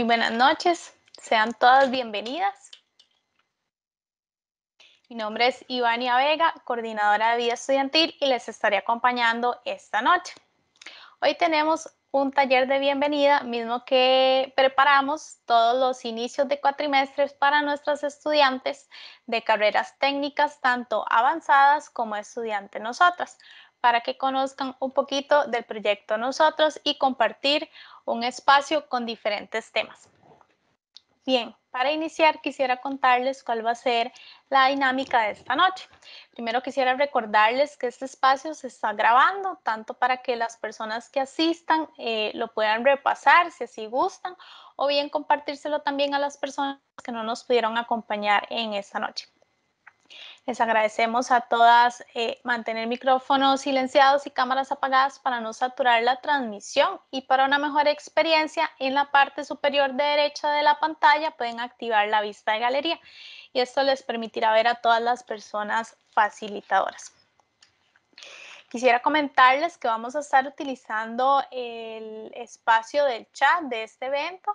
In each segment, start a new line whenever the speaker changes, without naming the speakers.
Muy buenas noches, sean todas bienvenidas. Mi nombre es Ivania Vega, coordinadora de vida estudiantil y les estaré acompañando esta noche. Hoy tenemos un taller de bienvenida, mismo que preparamos todos los inicios de cuatrimestres para nuestras estudiantes de carreras técnicas, tanto avanzadas como estudiantes nosotras, para que conozcan un poquito del proyecto nosotros y compartir un espacio con diferentes temas. Bien, para iniciar quisiera contarles cuál va a ser la dinámica de esta noche. Primero quisiera recordarles que este espacio se está grabando, tanto para que las personas que asistan eh, lo puedan repasar si así gustan, o bien compartírselo también a las personas que no nos pudieron acompañar en esta noche. Les agradecemos a todas eh, mantener micrófonos silenciados y cámaras apagadas para no saturar la transmisión y para una mejor experiencia en la parte superior derecha de la pantalla pueden activar la vista de galería y esto les permitirá ver a todas las personas facilitadoras. Quisiera comentarles que vamos a estar utilizando el espacio del chat de este evento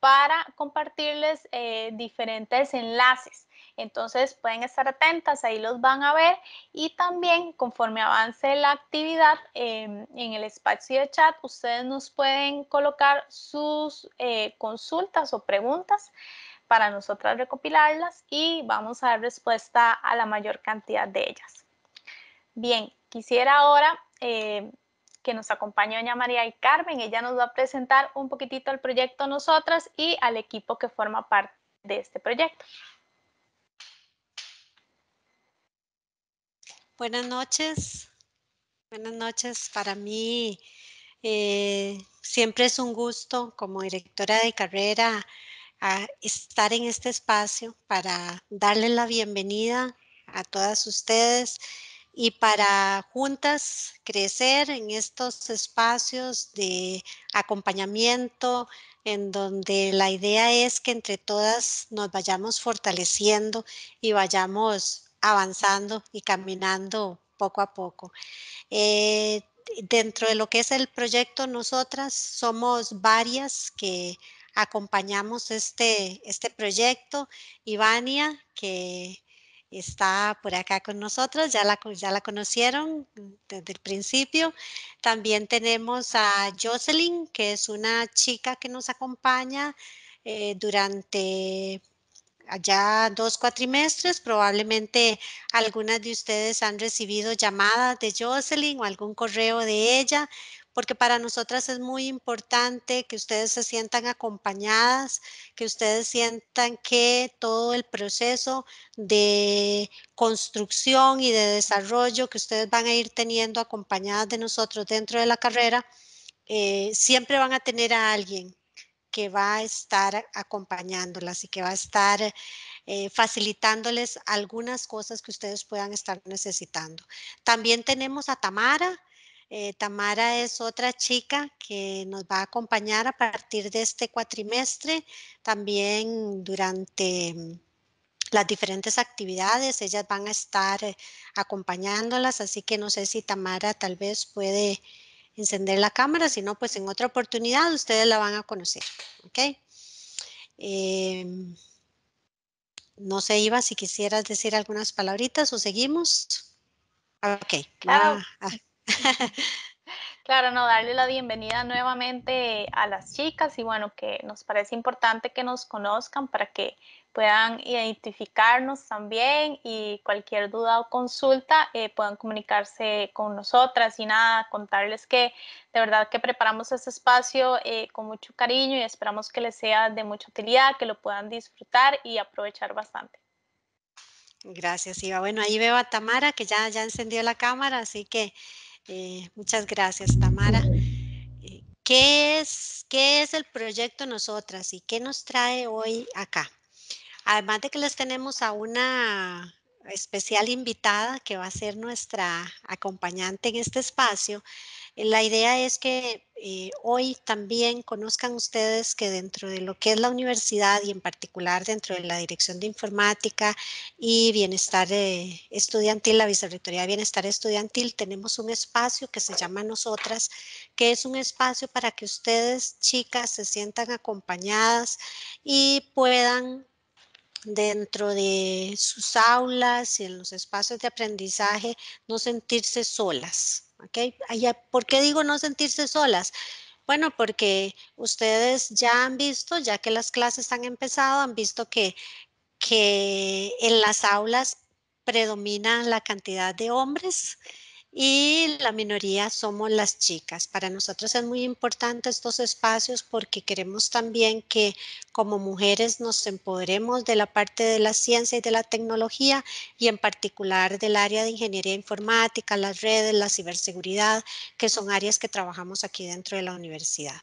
para compartirles eh, diferentes enlaces. Entonces pueden estar atentas, ahí los van a ver y también conforme avance la actividad em, en el espacio de chat, ustedes nos pueden colocar sus eh, consultas o preguntas para nosotras recopilarlas y vamos a dar respuesta a la mayor cantidad de ellas. Bien, quisiera ahora eh, que nos acompañe doña María y Carmen. Ella nos va a presentar un poquitito el proyecto Nosotras y al equipo que forma parte de este proyecto.
Buenas noches. Buenas noches. Para mí eh, siempre es un gusto como directora de carrera ah, estar en este espacio para darle la bienvenida a todas ustedes y para juntas crecer en estos espacios de acompañamiento en donde la idea es que entre todas nos vayamos fortaleciendo y vayamos avanzando y caminando poco a poco. Eh, dentro de lo que es el proyecto, nosotras somos varias que acompañamos este, este proyecto. Ivania, que está por acá con nosotras, ya la, ya la conocieron desde el principio. También tenemos a Jocelyn, que es una chica que nos acompaña eh, durante ya dos cuatrimestres, probablemente algunas de ustedes han recibido llamadas de Jocelyn o algún correo de ella, porque para nosotras es muy importante que ustedes se sientan acompañadas, que ustedes sientan que todo el proceso de construcción y de desarrollo que ustedes van a ir teniendo acompañadas de nosotros dentro de la carrera, eh, siempre van a tener a alguien que va a estar acompañándolas y que va a estar eh, facilitándoles algunas cosas que ustedes puedan estar necesitando. También tenemos a Tamara. Eh, Tamara es otra chica que nos va a acompañar a partir de este cuatrimestre, también durante mm, las diferentes actividades, ellas van a estar eh, acompañándolas, así que no sé si Tamara tal vez puede encender la cámara, sino pues en otra oportunidad ustedes la van a conocer. ¿Ok? Em, no sé, Iba, si quisieras decir algunas palabritas o seguimos. Ok. Claro.
claro, no, darle la bienvenida nuevamente a las chicas y bueno, que nos parece importante que nos conozcan para que puedan eh, identificarnos también y cualquier duda o consulta eh, puedan comunicarse con nosotras y nada, contarles que de verdad que preparamos este espacio eh, con mucho cariño y esperamos que les sea de mucha utilidad, que lo puedan disfrutar y aprovechar bastante.
Gracias, Iva. Bueno, ahí veo a Tamara que ya, ya encendió la cámara, así que muchas gracias, Tamara. ¿Qué es, ¿Qué es el proyecto Nosotras y qué nos trae hoy acá? Además de que les tenemos a una especial invitada que va a ser nuestra acompañante en este espacio. Eh, la idea es que eh, hoy también conozcan ustedes que dentro de lo que es la universidad y en particular dentro de la Dirección de Informática y Bienestar eh, Estudiantil, la Vicerrectoría de Bienestar Estudiantil, tenemos un espacio que se llama Nosotras, que es un espacio para que ustedes, chicas, se sientan acompañadas y puedan dentro de sus aulas y en los espacios de aprendizaje, no sentirse solas. Ah, ¿Por qué digo no sentirse solas? Bueno, porque ustedes ya han visto, ya que las clases han empezado, han visto que, que en las aulas predomina la cantidad de hombres y la minoría somos las chicas. Para nosotros es muy importante estos espacios porque queremos también que como mujeres nos empoderemos de la parte de la ciencia y de la tecnología y en particular del área de ingeniería informática, las redes, la ciberseguridad, que son áreas que trabajamos aquí dentro de la universidad.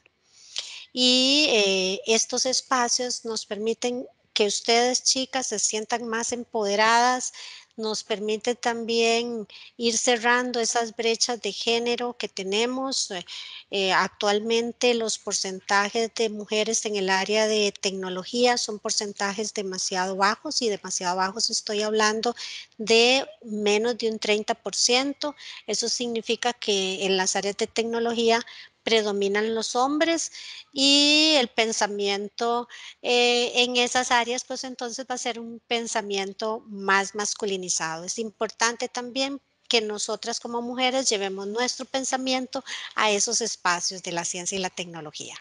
Y eh, estos espacios nos permiten que ustedes chicas se sientan más empoderadas nos permite también ir cerrando esas brechas de género que tenemos. Eh, eh, actualmente los porcentajes de mujeres en el área de tecnología son porcentajes demasiado bajos y demasiado bajos estoy hablando de menos de un 30%. Eso significa que en las áreas de tecnología predominan los hombres y el pensamiento eh, en esas áreas, pues entonces va a ser un pensamiento más masculinizado. Es importante también que nosotras como mujeres llevemos nuestro pensamiento a esos espacios de la ciencia y la tecnología.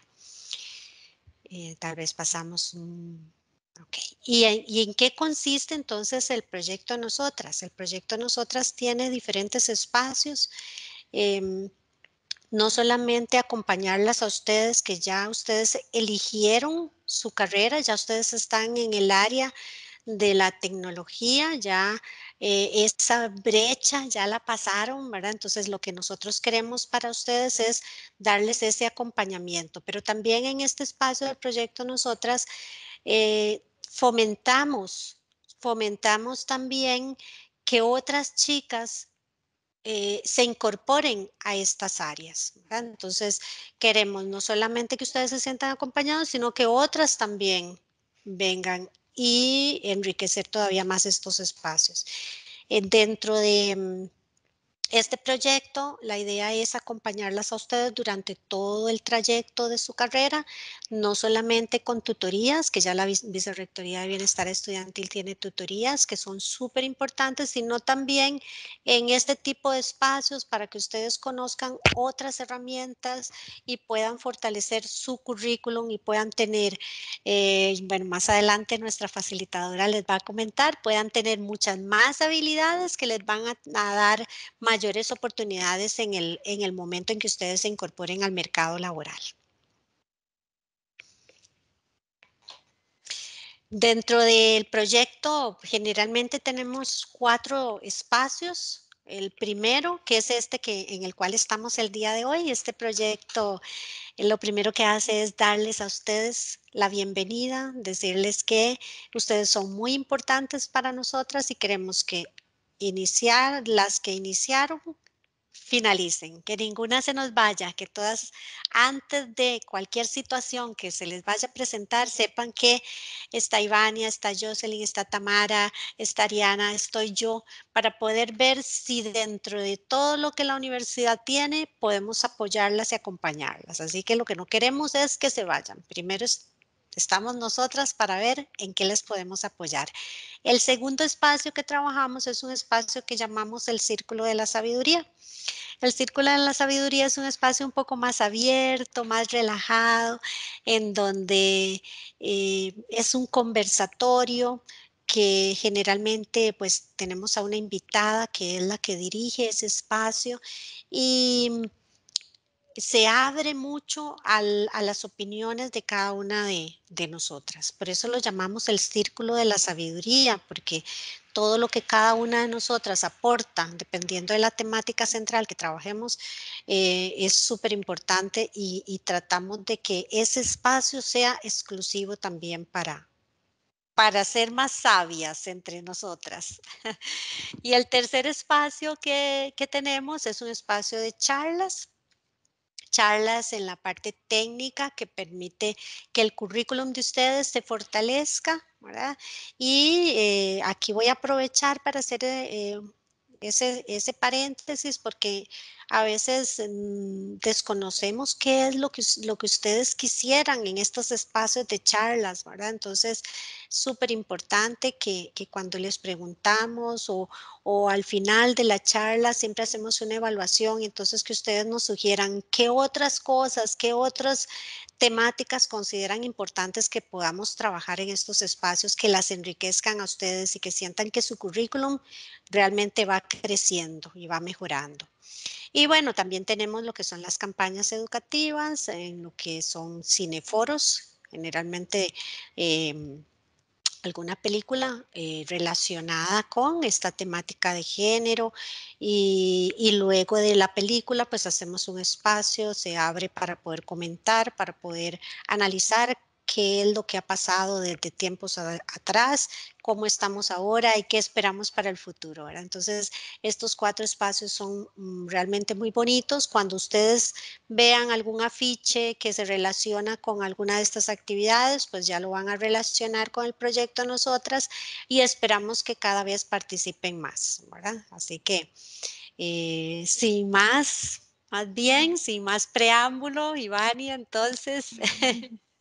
Eh, tal vez pasamos un... ¿Y, en, qué consiste entonces el proyecto Nosotras? El proyecto Nosotras tiene diferentes espacios. Em, no solamente acompañarlas a ustedes, que ya ustedes eligieron su carrera, ya ustedes están en el área de la tecnología, ya eh, esa brecha ya la pasaron, ¿verdad? Entonces lo que nosotros queremos para ustedes es darles ese acompañamiento, pero también en este espacio del proyecto nosotras eh, fomentamos, fomentamos también que otras chicas eh, se incorporen a estas áreas. Entonces, queremos no solamente que ustedes se sientan acompañados, sino que otras también vengan y enriquecer todavía más estos espacios. Eh, dentro de, mm, este proyecto, la idea es acompañarlas a ustedes durante todo el trayecto de su carrera, no solamente con tutorías, que ya la Vicerrectoría de Bienestar Estudiantil tiene tutorías que son súper importantes, sino también en este tipo de espacios para que ustedes conozcan otras herramientas y puedan fortalecer su currículum y puedan tener, eh, bueno, más adelante nuestra facilitadora les va a comentar, puedan tener muchas más habilidades que les van a, a dar mayor mayores oportunidades en el, en el momento en que ustedes se incorporen al mercado laboral. Dentro del proyecto generalmente tenemos cuatro espacios. El primero, que es este que, en el cual estamos el día de hoy, este proyecto eh, lo primero que hace es darles a ustedes la bienvenida, decirles que ustedes son muy importantes para nosotras y queremos que iniciar, las que iniciaron, finalicen, que ninguna se nos vaya, que todas antes de cualquier situación que se les vaya a presentar, sepan que está Ivania, está Jocelyn, está Tamara, está Ariana, estoy yo, para poder ver si dentro de todo lo que la universidad tiene podemos apoyarlas y acompañarlas. Así que lo que no queremos es que se vayan. Primero es Estamos nosotras para ver en qué les podemos apoyar. El segundo espacio que trabajamos es un espacio que llamamos el Círculo de la Sabiduría. El Círculo de la Sabiduría es un espacio un poco más abierto, más relajado, en donde eh, es un conversatorio que generalmente pues tenemos a una invitada que es la que dirige ese espacio y se abre mucho a las opiniones de cada una de, nosotras. Por eso lo llamamos el círculo de la sabiduría, porque todo lo que cada una de nosotras aporta, dependiendo de la temática central que trabajemos, eh, es súper importante y, tratamos de que ese espacio sea exclusivo también para, para ser más sabias entre nosotras. y el tercer espacio que, que, tenemos es un espacio de charlas charlas en la parte técnica que permite que el currículum de ustedes se fortalezca, ¿verdad? Y eh, aquí voy a aprovechar para hacer eh, ese, ese paréntesis porque a veces mm, desconocemos qué es lo que, ustedes quisieran en estos espacios de charlas, ¿verdad? Entonces, súper importante que, cuando les preguntamos o, o al final de la charla siempre hacemos una evaluación, entonces que ustedes nos sugieran qué otras cosas, qué otras temáticas consideran importantes que podamos trabajar en estos espacios, que las enriquezcan a ustedes y que sientan que su currículum realmente va creciendo y va mejorando. Y bueno, también tenemos lo que son las campañas educativas, en lo que son cineforos, generalmente em, alguna película eh, relacionada con esta temática de género y, y, luego de la película pues hacemos un espacio, se abre para poder comentar, para poder analizar qué es lo que ha pasado desde tiempos atrás, cómo estamos ahora y qué esperamos para el futuro. Entonces, estos cuatro espacios son mm, realmente muy bonitos. Cuando ustedes vean algún afiche que se relaciona con alguna de estas actividades, pues ya lo van a relacionar con el proyecto nosotras y esperamos que cada vez participen más. ¿verdad? Así que, eh, sin más, más bien, sin más preámbulo, Ivani, entonces...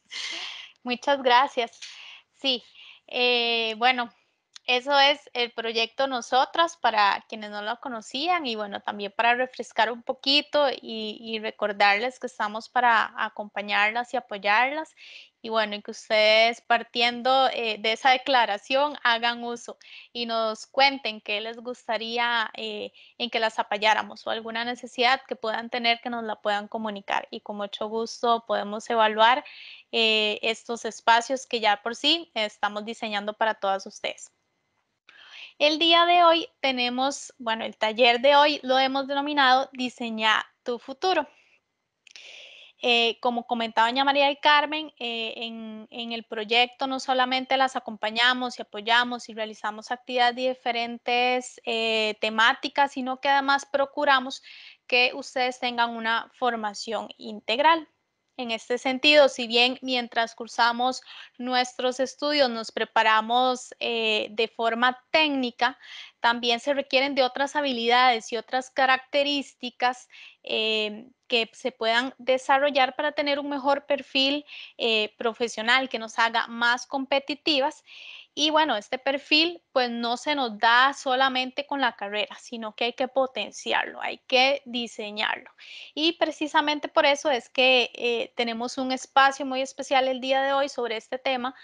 Muchas gracias. Sí, eh, bueno, eso es el proyecto Nosotras para quienes no lo conocían y bueno, también para refrescar un poquito y, recordarles que estamos para acompañarlas y apoyarlas y bueno, y que ustedes partiendo eh, de esa declaración hagan uso y nos cuenten qué les gustaría eh, en que las apoyáramos o alguna necesidad que puedan tener que nos la puedan comunicar y con mucho gusto podemos evaluar eh, estos espacios que ya por sí estamos diseñando para todas ustedes. El día de hoy tenemos, bueno, el taller de hoy lo hemos denominado Diseña tu futuro. Eh, como comentaba doña María y Carmen, eh, en, el proyecto no solamente las acompañamos y apoyamos y realizamos actividades diferentes eh, temáticas, sino que además procuramos que ustedes tengan una formación integral. En este sentido, si bien mientras cursamos nuestros estudios nos preparamos eh, de forma técnica, también se requieren de otras habilidades y otras características eh, que se puedan desarrollar para tener un mejor perfil eh, profesional que nos haga más competitivas y bueno, este perfil pues no se nos da solamente con la carrera, sino que hay que potenciarlo, hay que diseñarlo. Y precisamente por eso es que eh, tenemos un espacio muy especial el día de hoy sobre este tema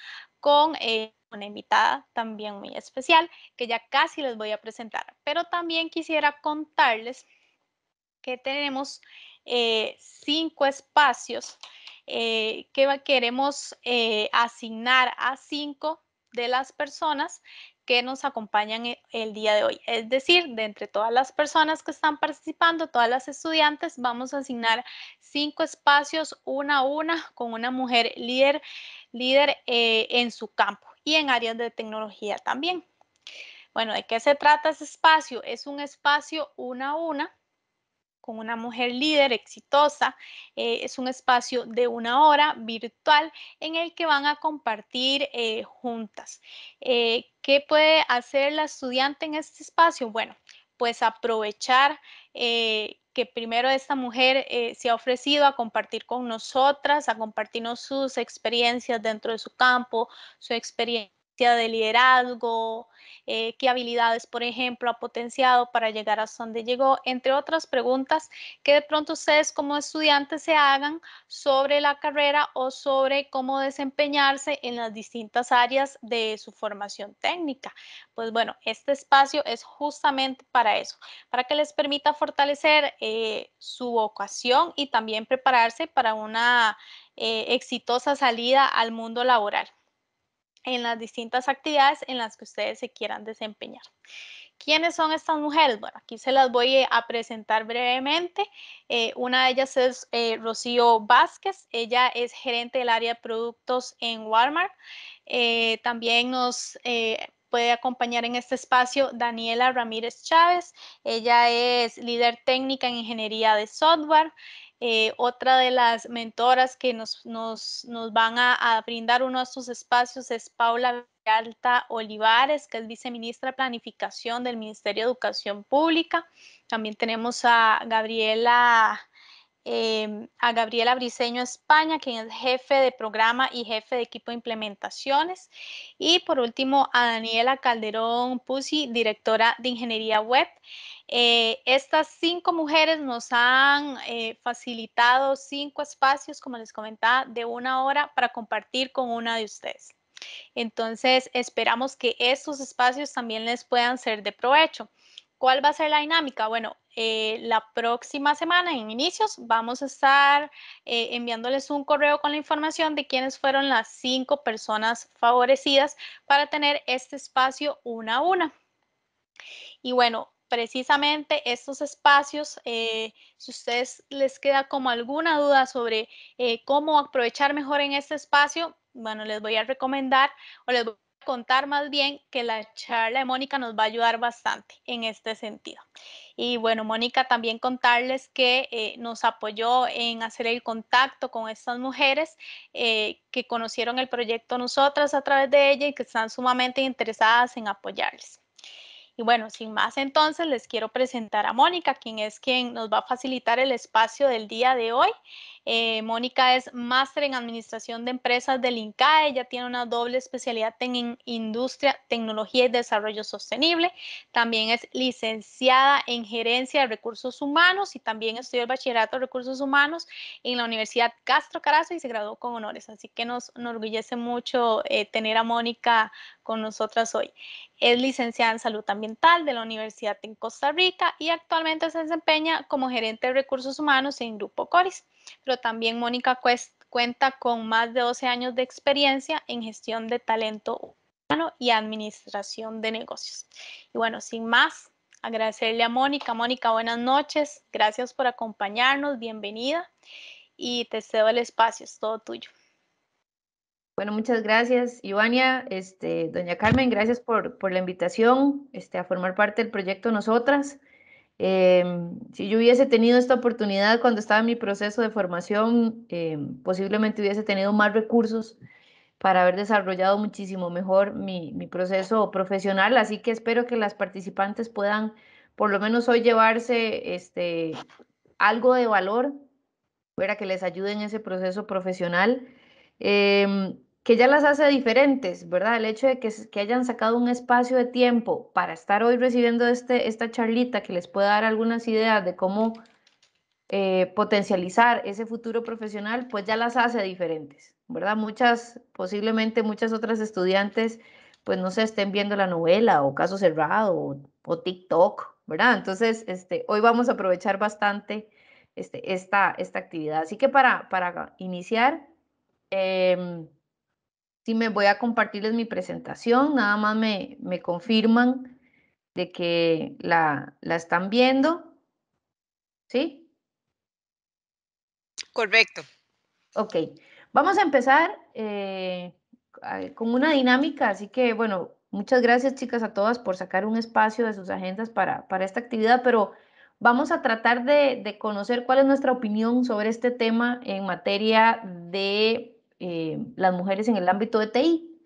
con eh, una invitada también muy especial que ya casi les voy a presentar. Pero también quisiera contarles que tenemos eh, cinco espacios que queremos asignar a cinco de las personas que nos acompañan e, el día de hoy. Es decir, de entre todas las personas que están participando, todas las estudiantes, vamos a asignar cinco espacios, una a una, con una mujer líder, líder eh, en su campo y en áreas de tecnología también. Bueno, ¿de qué se trata ese espacio? Es un espacio una a una con una mujer líder exitosa. Eh, es un espacio de una hora virtual en el que van a compartir eh, juntas. Eh, ¿Qué puede hacer la estudiante en este espacio? Bueno, pues aprovechar que primero esta mujer se ha ofrecido a compartir con nosotras, a compartirnos sus experiencias dentro de su campo, su experiencia de liderazgo, eh, qué habilidades, por ejemplo, ha potenciado para llegar a donde llegó, entre otras preguntas que de pronto ustedes como estudiantes se hagan sobre la carrera o sobre cómo desempeñarse en las distintas áreas de su formación técnica. Pues bueno, este espacio es justamente para eso, para que les permita fortalecer eh, su vocación y también prepararse para una eh, exitosa salida al mundo laboral en las distintas actividades en las que ustedes se quieran desempeñar. ¿Quiénes son estas mujeres? Bueno, aquí se las voy eh, a presentar brevemente. Eh, una de ellas es eh, Rocío Vázquez, ella es gerente del área de productos en Walmart. también nos puede acompañar en este espacio Daniela Ramírez Chávez, ella es líder técnica en ingeniería de software. Eh, otra de las mentoras que nos, van a, brindar uno de estos espacios es Paula Alta Olivares, que es viceministra de Planificación del Ministerio de Educación Pública. También tenemos a Gabriela Em, a Gabriela Briceño España, quien es jefe de programa y jefe de equipo de implementaciones. Y por último, a Daniela Calderón Pusi, directora de Ingeniería Web. Eh, estas cinco mujeres nos han eh, facilitado cinco espacios, como les comentaba, de una hora para compartir con una de ustedes. Entonces, esperamos que estos espacios también les puedan ser de provecho. ¿Cuál va a ser la dinámica? Bueno, eh, la próxima semana en inicios vamos a estar eh, enviándoles un correo con la información de quiénes fueron las cinco personas favorecidas para tener este espacio una a una. Y bueno, precisamente estos espacios, si eh, si ustedes les queda como alguna duda sobre cómo aprovechar mejor en este espacio, bueno, les voy a recomendar o les voy contar más bien que la charla de Mónica nos va a ayudar bastante en este sentido. Y bueno, Mónica, también contarles que eh, nos apoyó en hacer el contacto con estas mujeres eh, que conocieron el proyecto nosotras a través de ella y que están sumamente interesadas en apoyarles. Y bueno, sin más entonces, les quiero presentar a Mónica, quien es quien nos va a facilitar el espacio del día de hoy. Eh, Mónica es máster en administración de empresas del INCAE. Ella tiene una doble especialidad en industria, tecnología y desarrollo sostenible. También es licenciada en gerencia de recursos humanos y también estudió el bachillerato de recursos humanos en la Universidad Castro Carazo y se graduó con honores. Así que nos, enorgullece mucho eh, tener a Mónica con nosotras hoy. Es licenciada en salud ambiental de la Universidad en Costa Rica y actualmente se desempeña como gerente de recursos humanos en Grupo Coris pero también Mónica cuenta con más de 12 años de experiencia en gestión de talento humano y administración de negocios. Y bueno, sin más, agradecerle a Mónica. Mónica, buenas noches, gracias por acompañarnos, bienvenida y te cedo el espacio, es todo tuyo.
Bueno, muchas gracias, Ivania. Este, doña Carmen, gracias por, por la invitación este, a formar parte del proyecto Nosotras. Em, si yo hubiese tenido esta oportunidad cuando estaba en mi proceso de formación, em, posiblemente hubiese tenido más recursos para haber desarrollado muchísimo mejor mi, proceso profesional. Así que espero que las participantes puedan, por lo menos hoy, llevarse este, algo de valor para que les ayude en ese proceso profesional. Em, que ya las hace diferentes, ¿verdad? El hecho de que, que, hayan sacado un espacio de tiempo para estar hoy recibiendo este, esta charlita que les pueda dar algunas ideas de cómo eh, potencializar ese futuro profesional, pues ya las hace diferentes, ¿verdad? Muchas, posiblemente muchas otras estudiantes, pues no se estén viendo la novela o Caso Cerrado o, TikTok, ¿verdad? Entonces, este, hoy vamos a aprovechar bastante este, esta, esta actividad. Así que para, para iniciar... Em, Sí, me voy a compartirles mi presentación, nada más me, me confirman de que la, la están viendo. ¿Sí? Correcto. Ok, vamos a empezar eh, con una dinámica, así que bueno, muchas gracias chicas a todas por sacar un espacio de sus agendas para, esta actividad, pero vamos a tratar de conocer cuál es nuestra opinión sobre este tema en materia de eh, las mujeres en el ámbito de TI.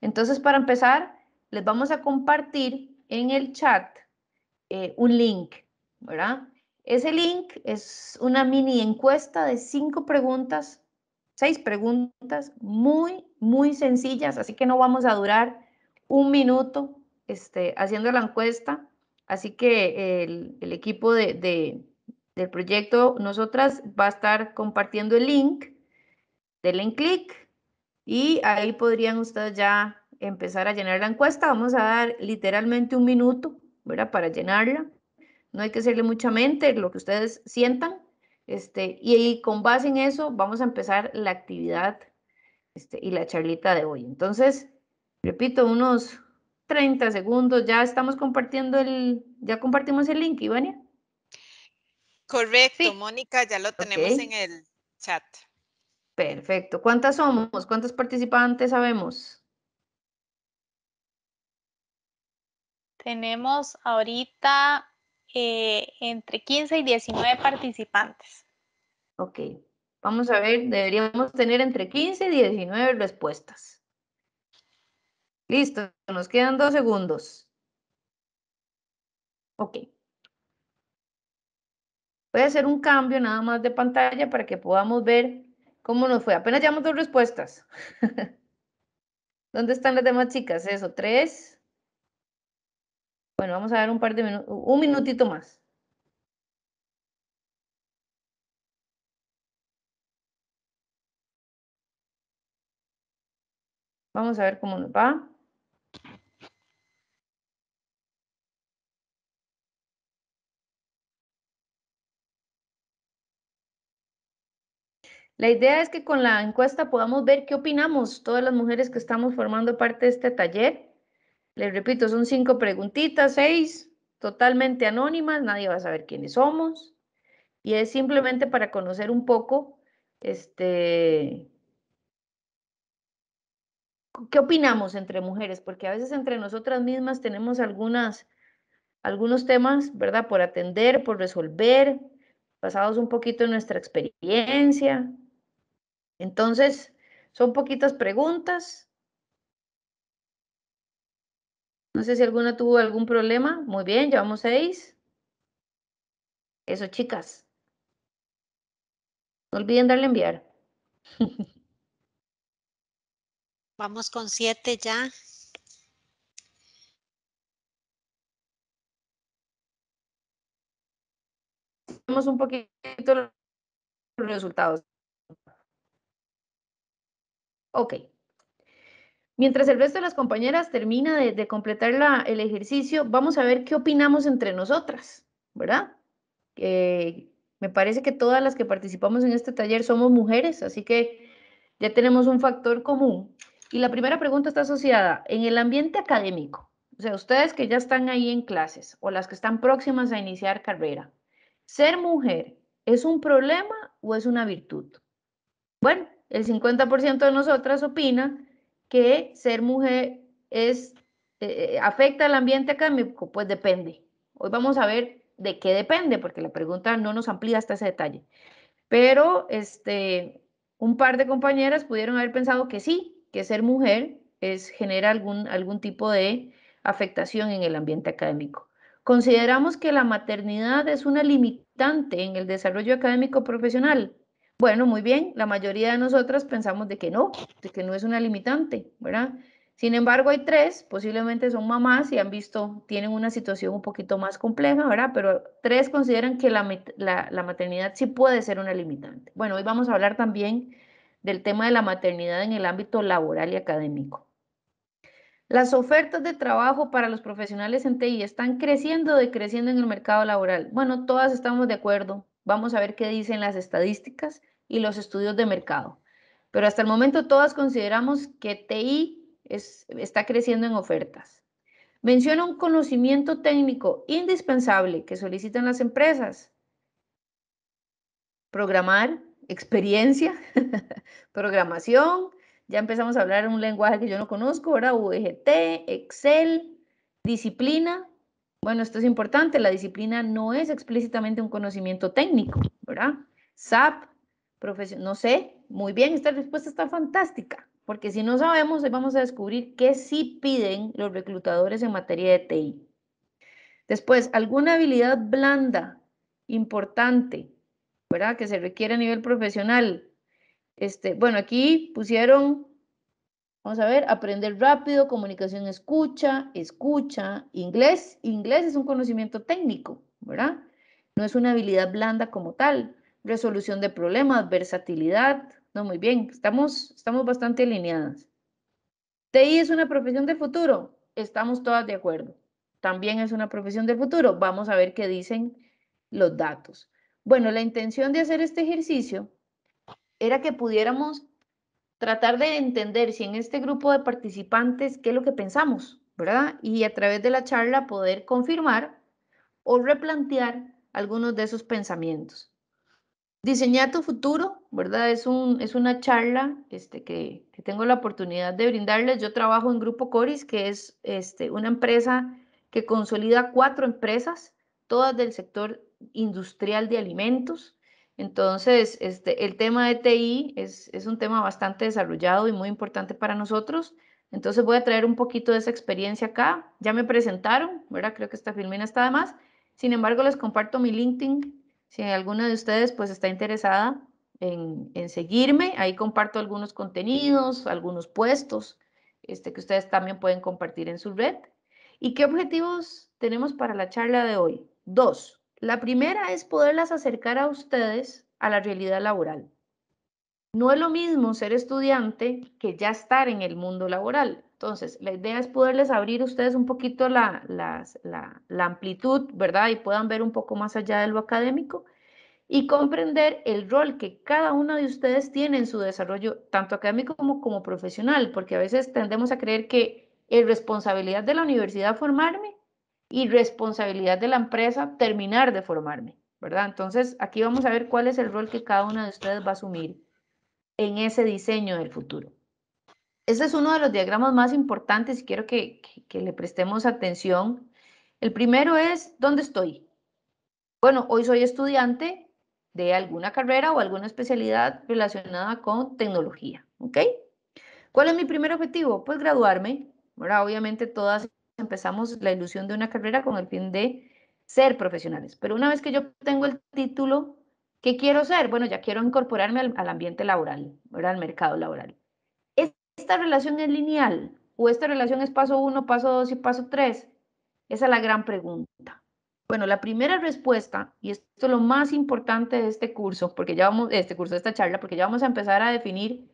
Entonces, para empezar, les vamos a compartir en el chat eh, un link, ¿verdad? Ese link es una mini encuesta de cinco preguntas, seis preguntas muy, muy sencillas, así que no vamos a durar un minuto este, haciendo la encuesta. Así que el, equipo de, del proyecto, nosotras, va a estar compartiendo el link denle clic y ahí podrían ustedes ya empezar a llenar la encuesta. Vamos a dar literalmente un minuto, Para llenarla. No hay que hacerle mucha mente, lo que ustedes sientan. Este, y, con base en eso vamos a empezar la actividad este, y la charlita de hoy. Entonces, repito, unos 30 segundos. Ya estamos compartiendo el, ya compartimos el link, Ivania.
Correcto, Mónica, ya lo tenemos en el chat.
Perfecto. ¿Cuántas somos? ¿Cuántos participantes sabemos?
Tenemos ahorita eh, entre 15 y 19 participantes.
Ok. Vamos a ver, deberíamos tener entre 15 y 19 respuestas. Listo, nos quedan dos segundos. Ok. Voy a hacer un cambio nada más de pantalla para que podamos ver ¿Cómo nos fue? Apenas llevamos dos respuestas. ¿Dónde están las demás chicas? Eso, tres. Bueno, vamos a dar un par de minutos, un minutito más. Vamos a ver cómo nos va. La idea es que con la encuesta podamos ver qué opinamos todas las mujeres que estamos formando parte de este taller. Les repito, son cinco preguntitas, seis, totalmente anónimas, nadie va a saber quiénes somos. Y es simplemente para conocer un poco, este, qué opinamos entre mujeres, porque a veces entre nosotras mismas tenemos algunas, algunos temas, ¿verdad? Por atender, por resolver, basados un poquito en nuestra experiencia, entonces, son poquitas preguntas. No sé si alguna tuvo algún problema. Muy bien, llevamos seis. Eso, chicas. No olviden darle enviar.
Vamos con siete ya. Vamos un poquito los
resultados. Ok. Mientras el resto de las compañeras termina de, completar el ejercicio, vamos a ver qué opinamos entre nosotras, ¿verdad? me parece que todas las que participamos en este taller somos mujeres, así que ya tenemos un factor común. Y la primera pregunta está asociada en el ambiente académico, o sea, ustedes que ya están ahí en clases o las que están próximas a iniciar carrera, ¿ser mujer es un problema o es una virtud? Bueno, el 50% de nosotras opina que ser mujer es, eh, eh, afecta al ambiente académico, pues depende. Hoy vamos a ver de qué depende, porque la pregunta no nos amplía hasta ese detalle. Pero este, un par de compañeras pudieron haber pensado que sí, que ser mujer es, genera algún, algún tipo de afectación en el ambiente académico. Consideramos que la maternidad es una limitante en el desarrollo académico profesional. Bueno, muy bien, la mayoría de nosotras pensamos de que no, de que no es una limitante, ¿verdad? Sin embargo, hay tres, posiblemente son mamás y han visto, tienen una situación un poquito más compleja, ¿verdad? Pero tres consideran que la, maternidad sí puede ser una limitante. Bueno, hoy vamos a hablar también del tema de la maternidad en el ámbito laboral y académico. Las ofertas de trabajo para los profesionales en TI están creciendo o decreciendo en el mercado laboral. Bueno, todas estamos de acuerdo, Vamos a ver qué dicen las estadísticas y los estudios de mercado. Pero hasta el momento todas consideramos que TI está creciendo en ofertas. Menciona un conocimiento técnico indispensable que solicitan las empresas. Programar, experiencia, programación. Ya empezamos a hablar un lenguaje que yo no conozco, ahora VGT, Excel, disciplina, bueno, esto es importante, la disciplina no es explícitamente un conocimiento técnico, ¿verdad? SAP, profesión, no sé, muy bien, esta respuesta está fantástica, porque si no sabemos, vamos a descubrir qué sí piden los reclutadores en materia de TI. Después, alguna habilidad blanda, importante, ¿verdad? Que se requiere a nivel profesional. Este, bueno, aquí pusieron Vamos a ver, aprender rápido, comunicación escucha, escucha, inglés. Inglés es un conocimiento técnico, ¿verdad? No es una habilidad blanda como tal. Resolución de problemas, versatilidad. No, muy bien, estamos, estamos bastante alineadas. TI es una profesión del futuro. Estamos todas de acuerdo. También es una profesión del futuro. Vamos a ver qué dicen los datos. Bueno, la intención de hacer este ejercicio era que pudiéramos tratar de entender si en este grupo de participantes qué es lo que pensamos, ¿verdad? Y a través de la charla poder confirmar o replantear algunos de esos pensamientos. Diseñar tu futuro, ¿verdad? Es, un, es una charla este, que, que, tengo la oportunidad de brindarles. Yo trabajo en Grupo Coris, que es este, una empresa que consolida cuatro empresas, todas del sector industrial de alimentos. Entonces, este, el tema de TI es, es un tema bastante desarrollado y muy importante para nosotros. Entonces voy a traer un poquito de esa experiencia acá. Ya me presentaron, ¿verdad? Creo que esta filmina está de más. Sin embargo, les comparto mi LinkedIn. Si alguna de ustedes pues está interesada en, en seguirme, ahí comparto algunos contenidos, algunos puestos este, que ustedes también pueden compartir en su red. ¿Y qué objetivos tenemos para la charla de hoy? Dos. La primera es poderlas acercar a ustedes a la realidad laboral. No es lo mismo ser estudiante que ya estar en el mundo laboral. Entonces, la idea es poderles abrir ustedes un poquito la, amplitud, ¿verdad? Y puedan ver un poco más allá de lo académico y comprender el rol que cada uno de ustedes tiene en su desarrollo, tanto académico como, como profesional, porque a veces tendemos a creer que es responsabilidad de la universidad formarme y responsabilidad de la empresa terminar de formarme, ¿verdad? Entonces, aquí vamos a ver cuál es el rol que cada una de ustedes va a asumir en ese diseño del futuro. Este es uno de los diagramas más importantes y quiero que, le prestemos atención. El primero es, ¿dónde estoy? Bueno, hoy soy estudiante de alguna carrera o alguna especialidad relacionada con tecnología, ¿ok? ¿Cuál es mi primer objetivo? Pues graduarme, Ahora, Obviamente todas empezamos la ilusión de una carrera con el fin de ser profesionales. Pero una vez que yo tengo el título, ¿qué quiero ser? Bueno, ya quiero incorporarme al, ambiente laboral, al mercado laboral. ¿Esta relación es lineal? ¿O esta relación es paso uno, paso dos y paso tres? Esa es la gran pregunta. Bueno, la primera respuesta, y esto es lo más importante de este curso, porque ya vamos, este curso, esta charla, porque ya vamos a empezar a definir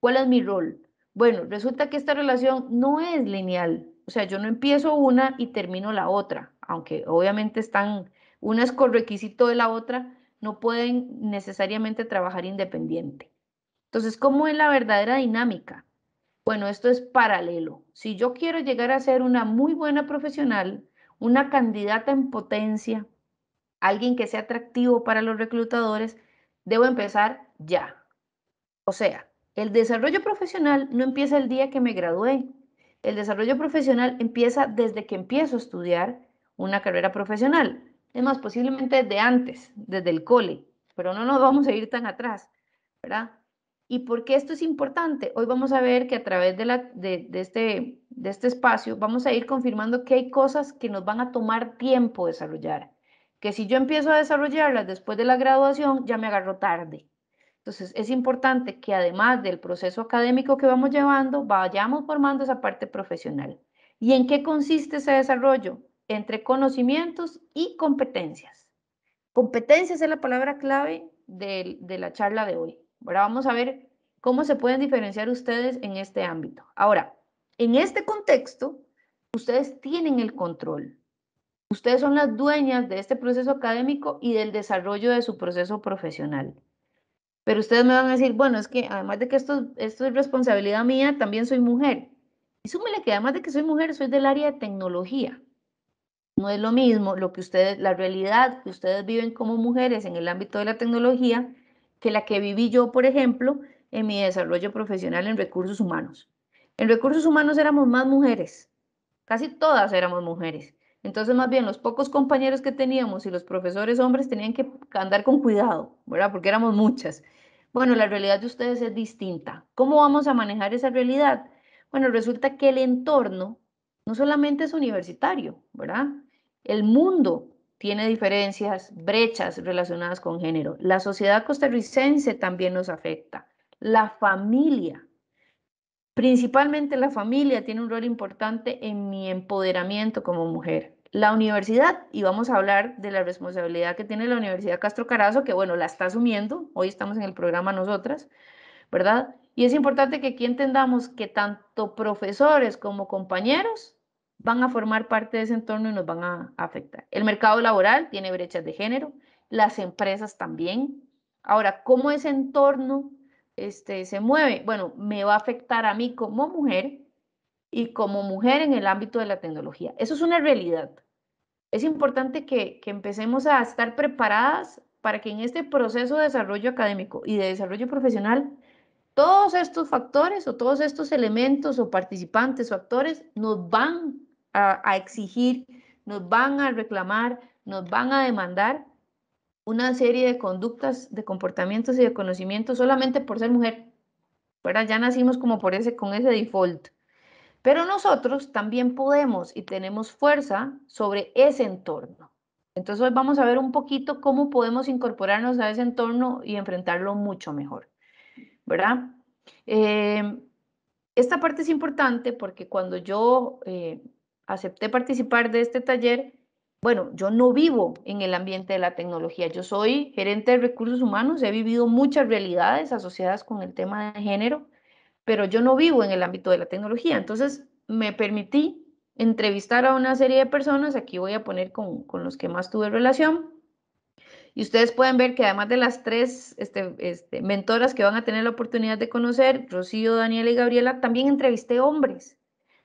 cuál es mi rol. Bueno, resulta que esta relación no es lineal, o sea, yo no empiezo una y termino la otra, aunque obviamente están, una es con requisito de la otra, no pueden necesariamente trabajar independiente. Entonces, ¿cómo es la verdadera dinámica? Bueno, esto es paralelo. Si yo quiero llegar a ser una muy buena profesional, una candidata en potencia, alguien que sea atractivo para los reclutadores, debo empezar ya. O sea, el desarrollo profesional no empieza el día que me gradué, el desarrollo profesional empieza desde que empiezo a estudiar una carrera profesional. Es más, posiblemente desde antes, desde el cole, pero no nos vamos a ir tan atrás, ¿verdad? ¿Y por qué esto es importante? Hoy vamos a ver que a través de, este, de este espacio vamos a ir confirmando que hay cosas que nos van a tomar tiempo desarrollar, que si yo empiezo a desarrollarlas después de la graduación ya me agarro tarde, entonces, es importante que además del proceso académico que vamos llevando, vayamos formando esa parte profesional. ¿Y en qué consiste ese desarrollo? Entre conocimientos y competencias. Competencias es la palabra clave de, la charla de hoy. Ahora vamos a ver cómo se pueden diferenciar ustedes en este ámbito. Ahora, en este contexto, ustedes tienen el control. Ustedes son las dueñas de este proceso académico y del desarrollo de su proceso profesional. Pero ustedes me van a decir, bueno, es que además de que esto, esto es responsabilidad mía, también soy mujer. Y súmele que además de que soy mujer, soy del área de tecnología. No es lo mismo lo que ustedes, la realidad que ustedes viven como mujeres en el ámbito de la tecnología que la que viví yo, por ejemplo, en mi desarrollo profesional en recursos humanos. En recursos humanos éramos más mujeres, casi todas éramos mujeres. Entonces, más bien, los pocos compañeros que teníamos y los profesores hombres tenían que andar con cuidado, ¿verdad? Porque éramos muchas. Bueno, la realidad de ustedes es distinta. ¿Cómo vamos a manejar esa realidad? Bueno, resulta que el entorno no solamente es universitario, ¿verdad? El mundo tiene diferencias, brechas relacionadas con género. La sociedad costarricense también nos afecta. La familia Principalmente la familia tiene un rol importante en mi empoderamiento como mujer. La universidad, y vamos a hablar de la responsabilidad que tiene la Universidad Castro Carazo, que bueno, la está asumiendo, hoy estamos en el programa nosotras, ¿verdad? Y es importante que aquí entendamos que tanto profesores como compañeros van a formar parte de ese entorno y nos van a afectar. El mercado laboral tiene brechas de género, las empresas también. Ahora, ¿cómo ese entorno este, se mueve, bueno, me va a afectar a mí como mujer y como mujer en el ámbito de la tecnología. Eso es una realidad. Es importante que, que empecemos a estar preparadas para que en este proceso de desarrollo académico y de desarrollo profesional, todos estos factores o todos estos elementos o participantes o actores nos van a, a exigir, nos van a reclamar, nos van a demandar una serie de conductas, de comportamientos y de conocimientos solamente por ser mujer. ¿verdad? Ya nacimos como por ese, con ese default. Pero nosotros también podemos y tenemos fuerza sobre ese entorno. Entonces hoy vamos a ver un poquito cómo podemos incorporarnos a ese entorno y enfrentarlo mucho mejor. ¿Verdad? Eh, esta parte es importante porque cuando yo eh, acepté participar de este taller, bueno, yo no vivo en el ambiente de la tecnología, yo soy gerente de recursos humanos, he vivido muchas realidades asociadas con el tema de género, pero yo no vivo en el ámbito de la tecnología. Entonces, me permití entrevistar a una serie de personas, aquí voy a poner con, los que más tuve relación, y ustedes pueden ver que además de las tres este, este, mentoras que van a tener la oportunidad de conocer, Rocío, Daniela y Gabriela, también entrevisté hombres,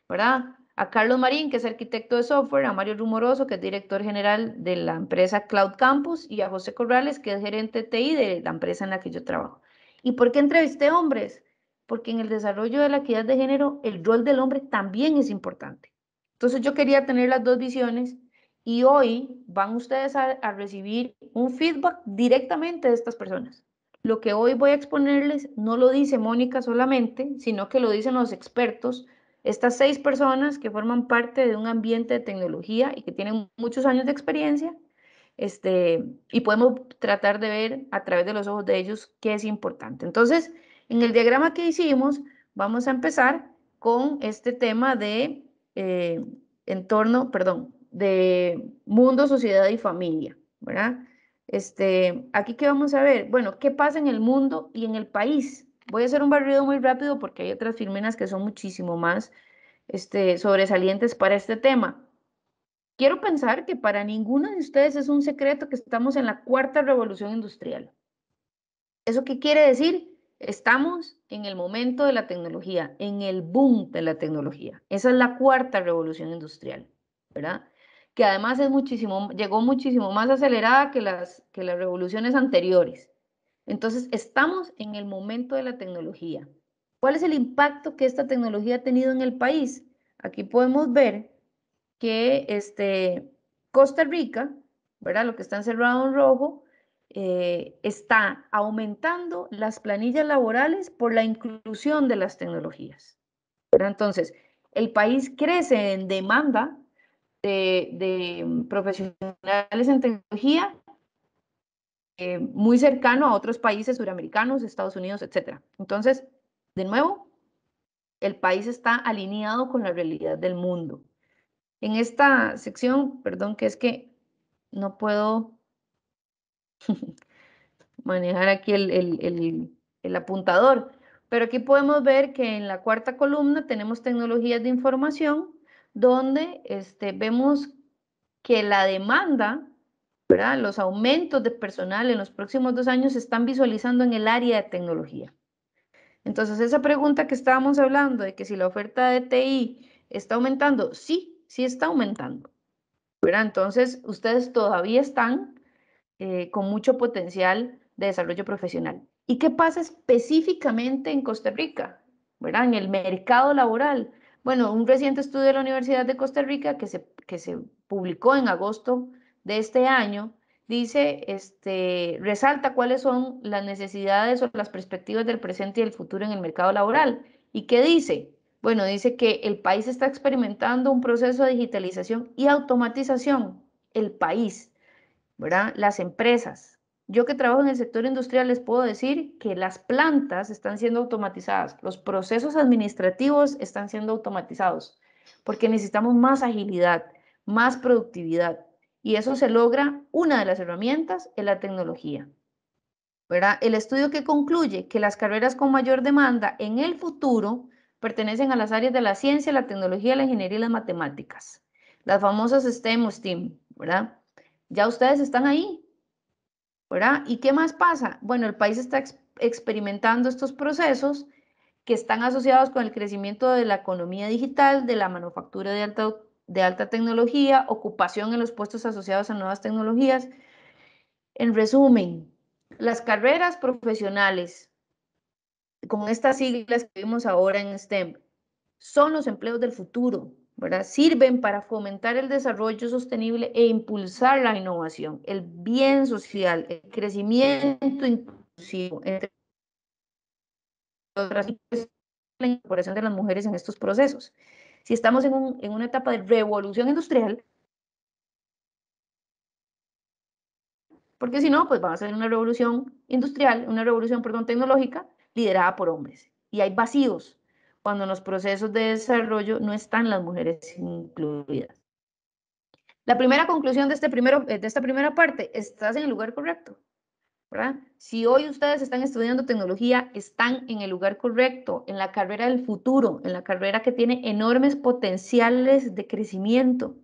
¿verdad? a Carlos Marín, que es arquitecto de software, a Mario Rumoroso, que es director general de la empresa Cloud Campus, y a José Corrales, que es gerente TI de la empresa en la que yo trabajo. ¿Y por qué entrevisté hombres? Porque en el desarrollo de la equidad de género, el rol del hombre también es importante. Entonces yo quería tener las dos visiones y hoy van ustedes a, recibir un feedback directamente de estas personas. Lo que hoy voy a exponerles no lo dice Mónica solamente, sino que lo dicen los expertos estas seis personas que forman parte de un ambiente de tecnología y que tienen muchos años de experiencia, este, y podemos tratar de ver a través de los ojos de ellos qué es importante. Entonces, en el diagrama que hicimos, vamos a empezar con este tema de eh, entorno, perdón, de mundo, sociedad y familia, ¿verdad? Este, aquí qué vamos a ver, bueno, qué pasa en el mundo y en el país, Voy a hacer un barrido muy rápido porque hay otras firmenas que son muchísimo más este, sobresalientes para este tema. Quiero pensar que para ninguno de ustedes es un secreto que estamos en la cuarta revolución industrial. ¿Eso qué quiere decir? Estamos en el momento de la tecnología, en el boom de la tecnología. Esa es la cuarta revolución industrial, ¿verdad? Que además es muchísimo, llegó muchísimo más acelerada que las, que las revoluciones anteriores. Entonces, estamos en el momento de la tecnología. ¿Cuál es el impacto que esta tecnología ha tenido en el país? Aquí podemos ver que este, Costa Rica, ¿verdad? lo que está encerrado en rojo, eh, está aumentando las planillas laborales por la inclusión de las tecnologías. Entonces, el país crece en demanda de profesionales en tecnología eh, muy cercano a otros países suramericanos, Estados Unidos, etc. Entonces, de nuevo, el país está alineado con la realidad del mundo. En esta sección, perdón que es que no puedo manejar aquí el, el, el, el, apuntador, pero aquí podemos ver que en la cuarta columna tenemos tecnologías de información, donde este, vemos que la demanda los aumentos de personal en los próximos dos años se están visualizando en el área de tecnología. Entonces, esa pregunta que estábamos hablando de que si la oferta de TI está aumentando, sí, sí está aumentando. Entonces, ustedes todavía están eh, con mucho potencial de desarrollo profesional. ¿Y qué pasa específicamente en Costa Rica? En el mercado laboral. Bueno, un reciente estudio de la Universidad de Costa Rica que se, que se publicó en agosto de este año, dice, este, resalta cuáles son las necesidades o las perspectivas del presente y del futuro en el mercado laboral. ¿Y qué dice? Bueno, dice que el país está experimentando un proceso de digitalización y automatización. El país, ¿verdad? Las empresas. Yo que trabajo en el sector industrial les puedo decir que las plantas están siendo automatizadas, los procesos administrativos están siendo automatizados, porque necesitamos más agilidad, más productividad. Y eso se logra una de las herramientas es la tecnología. ¿verdad? El estudio que concluye que las carreras con mayor demanda en el futuro pertenecen a las áreas de la ciencia, la tecnología, la ingeniería y las matemáticas. Las famosas STEM o STEAM, ¿verdad? Ya ustedes están ahí, ¿verdad? ¿Y qué más pasa? Bueno, el país está experimentando estos procesos que están asociados con el crecimiento de la economía digital, de la manufactura de alta de alta tecnología, ocupación en los puestos asociados a nuevas tecnologías. En resumen, las carreras profesionales con estas siglas que vimos ahora en STEM son los empleos del futuro, ¿verdad? Sirven para fomentar el desarrollo sostenible e impulsar la innovación, el bien social, el crecimiento inclusivo, entre otras, la incorporación de las mujeres en estos procesos si estamos en, una etapa de revolución industrial, porque si no, pues vamos a tener una revolución industrial, una revolución, perdón, tecnológica liderada por hombres. Y hay vacíos cuando en los procesos de desarrollo no están las mujeres incluidas. La primera conclusión de, este primero, eh, de esta primera parte, estás en el lugar correcto. Si hoy ustedes están estudiando tecnología, están en el lugar correcto, en la carrera del futuro, en la carrera que tiene enormes potenciales de crecimiento.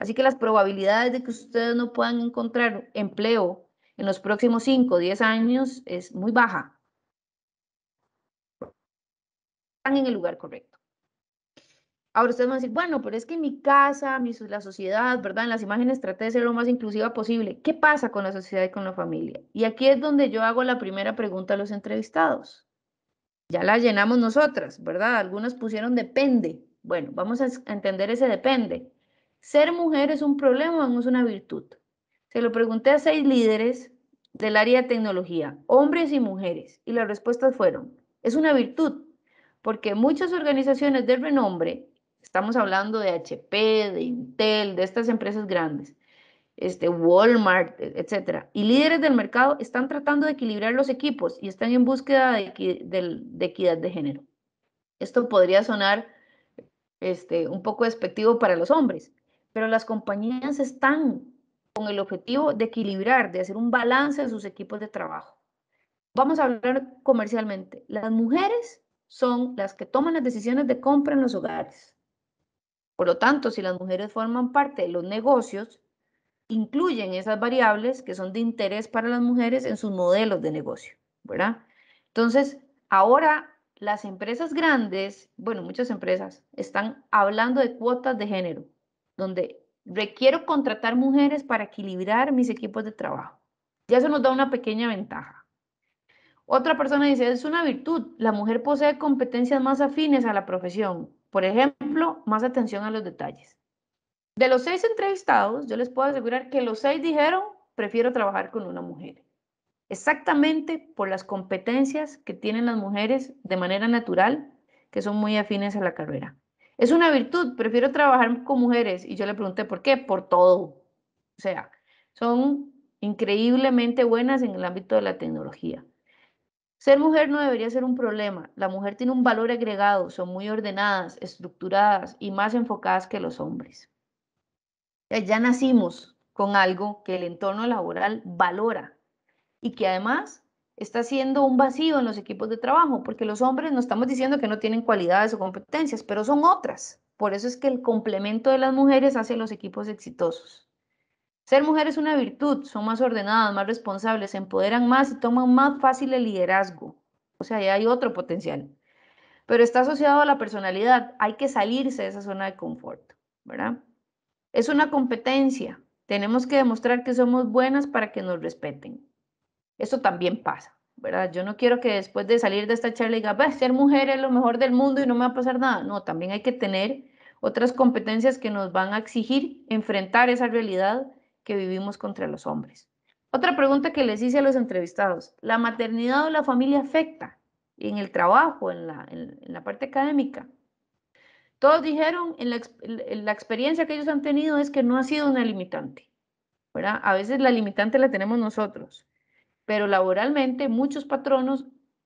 Así que las probabilidades de que ustedes no puedan encontrar empleo en los próximos 5 o 10 años es muy baja. Están en el lugar correcto. Ahora ustedes van a decir, bueno, pero es que en mi casa, la sociedad, ¿verdad? En las imágenes traté de ser lo más inclusiva posible. ¿Qué pasa con la sociedad y con la familia? Y aquí es donde yo hago la primera pregunta a los entrevistados. Ya la llenamos nosotras, ¿verdad? Algunas pusieron depende. Bueno, vamos a entender ese depende. ¿Ser mujer es un problema o es una virtud? Se lo pregunté a seis líderes del área de tecnología, hombres y mujeres, y las respuestas fueron, es una virtud, porque muchas organizaciones de renombre Estamos hablando de HP, de Intel, de estas empresas grandes, este, Walmart, e, etc. Y líderes del mercado están tratando de equilibrar los equipos y están en búsqueda de, equidad de género. Esto podría sonar este, un poco despectivo para los hombres, pero las compañías están con el objetivo de equilibrar, de hacer un balance de sus equipos de trabajo. Vamos a hablar comercialmente. Las mujeres son las que toman las decisiones de compra en los hogares. Por lo tanto, si las mujeres forman parte de los negocios, incluyen esas variables que son de interés para las mujeres en sus modelos de negocio, ¿verdad? Entonces, ahora las empresas grandes, bueno, muchas empresas están hablando de cuotas de género, donde requiero contratar mujeres para equilibrar mis equipos de trabajo. Ya eso nos da una pequeña ventaja. Otra persona dice, es una virtud, la mujer posee competencias más afines a la profesión, por ejemplo, más atención a los detalles. De los seis entrevistados, yo les puedo asegurar que los seis dijeron, prefiero trabajar con una mujer. Exactamente por las competencias que tienen las mujeres de manera natural, que son muy afines a la carrera. Es una virtud, prefiero trabajar con mujeres. Y yo le pregunté, ¿por qué? Por todo. O sea, son increíblemente buenas en el ámbito de la tecnología. Ser mujer no debería ser un problema. La mujer tiene un valor agregado, son muy ordenadas, estructuradas y más enfocadas que los hombres. Ya nacimos con algo que el entorno laboral valora y que además está siendo un vacío en los equipos de trabajo, porque los hombres no estamos diciendo que no tienen cualidades o competencias, pero son otras. Por eso es que el complemento de las mujeres hace los equipos exitosos. Ser mujer es una virtud, son más ordenadas, más responsables, se empoderan más y toman más fácil el liderazgo. O sea, ya hay otro potencial. Pero está asociado a la personalidad, hay que salirse de esa zona de confort, ¿verdad? Es una competencia, tenemos que demostrar que somos buenas para que nos respeten. eso también pasa, ¿verdad? Yo no quiero que después de salir de esta charla diga, ser mujer es lo mejor del mundo y no me va a pasar nada. No, también hay que tener otras competencias que nos van a exigir enfrentar esa realidad que vivimos contra los hombres. Otra pregunta que les hice a los entrevistados, ¿la maternidad o la familia afecta en el trabajo, en la, parte académica? Todos dijeron, en la, la, experiencia que ellos han tenido es que no ha sido una limitante, ¿verdad? A veces la limitante la tenemos nosotros, pero laboralmente muchos patronos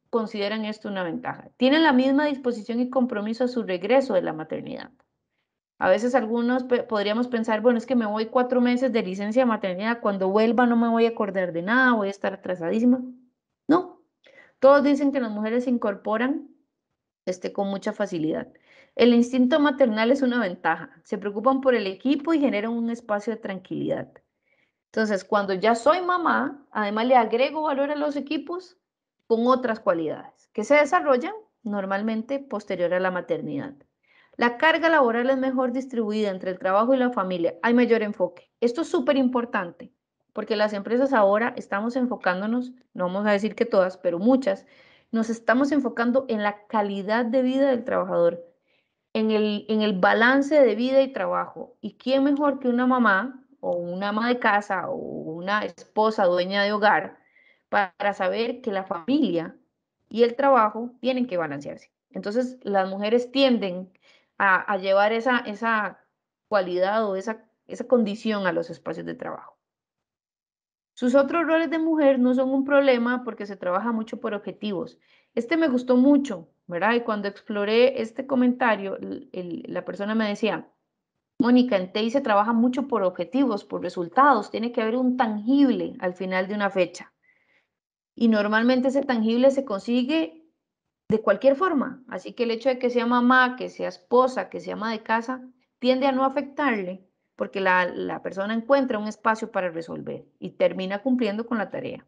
consideran esto una ventaja. Tienen la misma disposición y compromiso a su regreso de la maternidad. A veces algunos podríamos pensar, bueno, es que me voy cuatro meses de licencia de maternidad, cuando vuelva no me voy a acordar de nada, voy a estar atrasadísima. No, todos dicen que las mujeres se incorporan este, con mucha facilidad. El instinto maternal es una ventaja, se preocupan por el equipo y generan un espacio de tranquilidad. Entonces, cuando ya soy mamá, además le agrego valor a los equipos con otras cualidades que se desarrollan normalmente posterior a la maternidad. La carga laboral es mejor distribuida entre el trabajo y la familia. Hay mayor enfoque. Esto es súper importante porque las empresas ahora estamos enfocándonos, no vamos a decir que todas, pero muchas, nos estamos enfocando en la calidad de vida del trabajador, en el, en el balance de vida y trabajo. ¿Y quién mejor que una mamá o una ama de casa o una esposa dueña de hogar para saber que la familia y el trabajo tienen que balancearse? Entonces, las mujeres tienden a, llevar esa, esa cualidad o esa, esa condición a los espacios de trabajo. Sus otros roles de mujer no son un problema porque se trabaja mucho por objetivos. Este me gustó mucho, ¿verdad? Y cuando exploré este comentario, la persona me decía, Mónica, en TEI se trabaja mucho por objetivos, por resultados, tiene que haber un tangible al final de una fecha. Y normalmente ese tangible se consigue de cualquier forma. Así que el hecho de que sea mamá, que sea esposa, que sea ama de casa, tiende a no afectarle porque la, persona encuentra un espacio para resolver y termina cumpliendo con la tarea.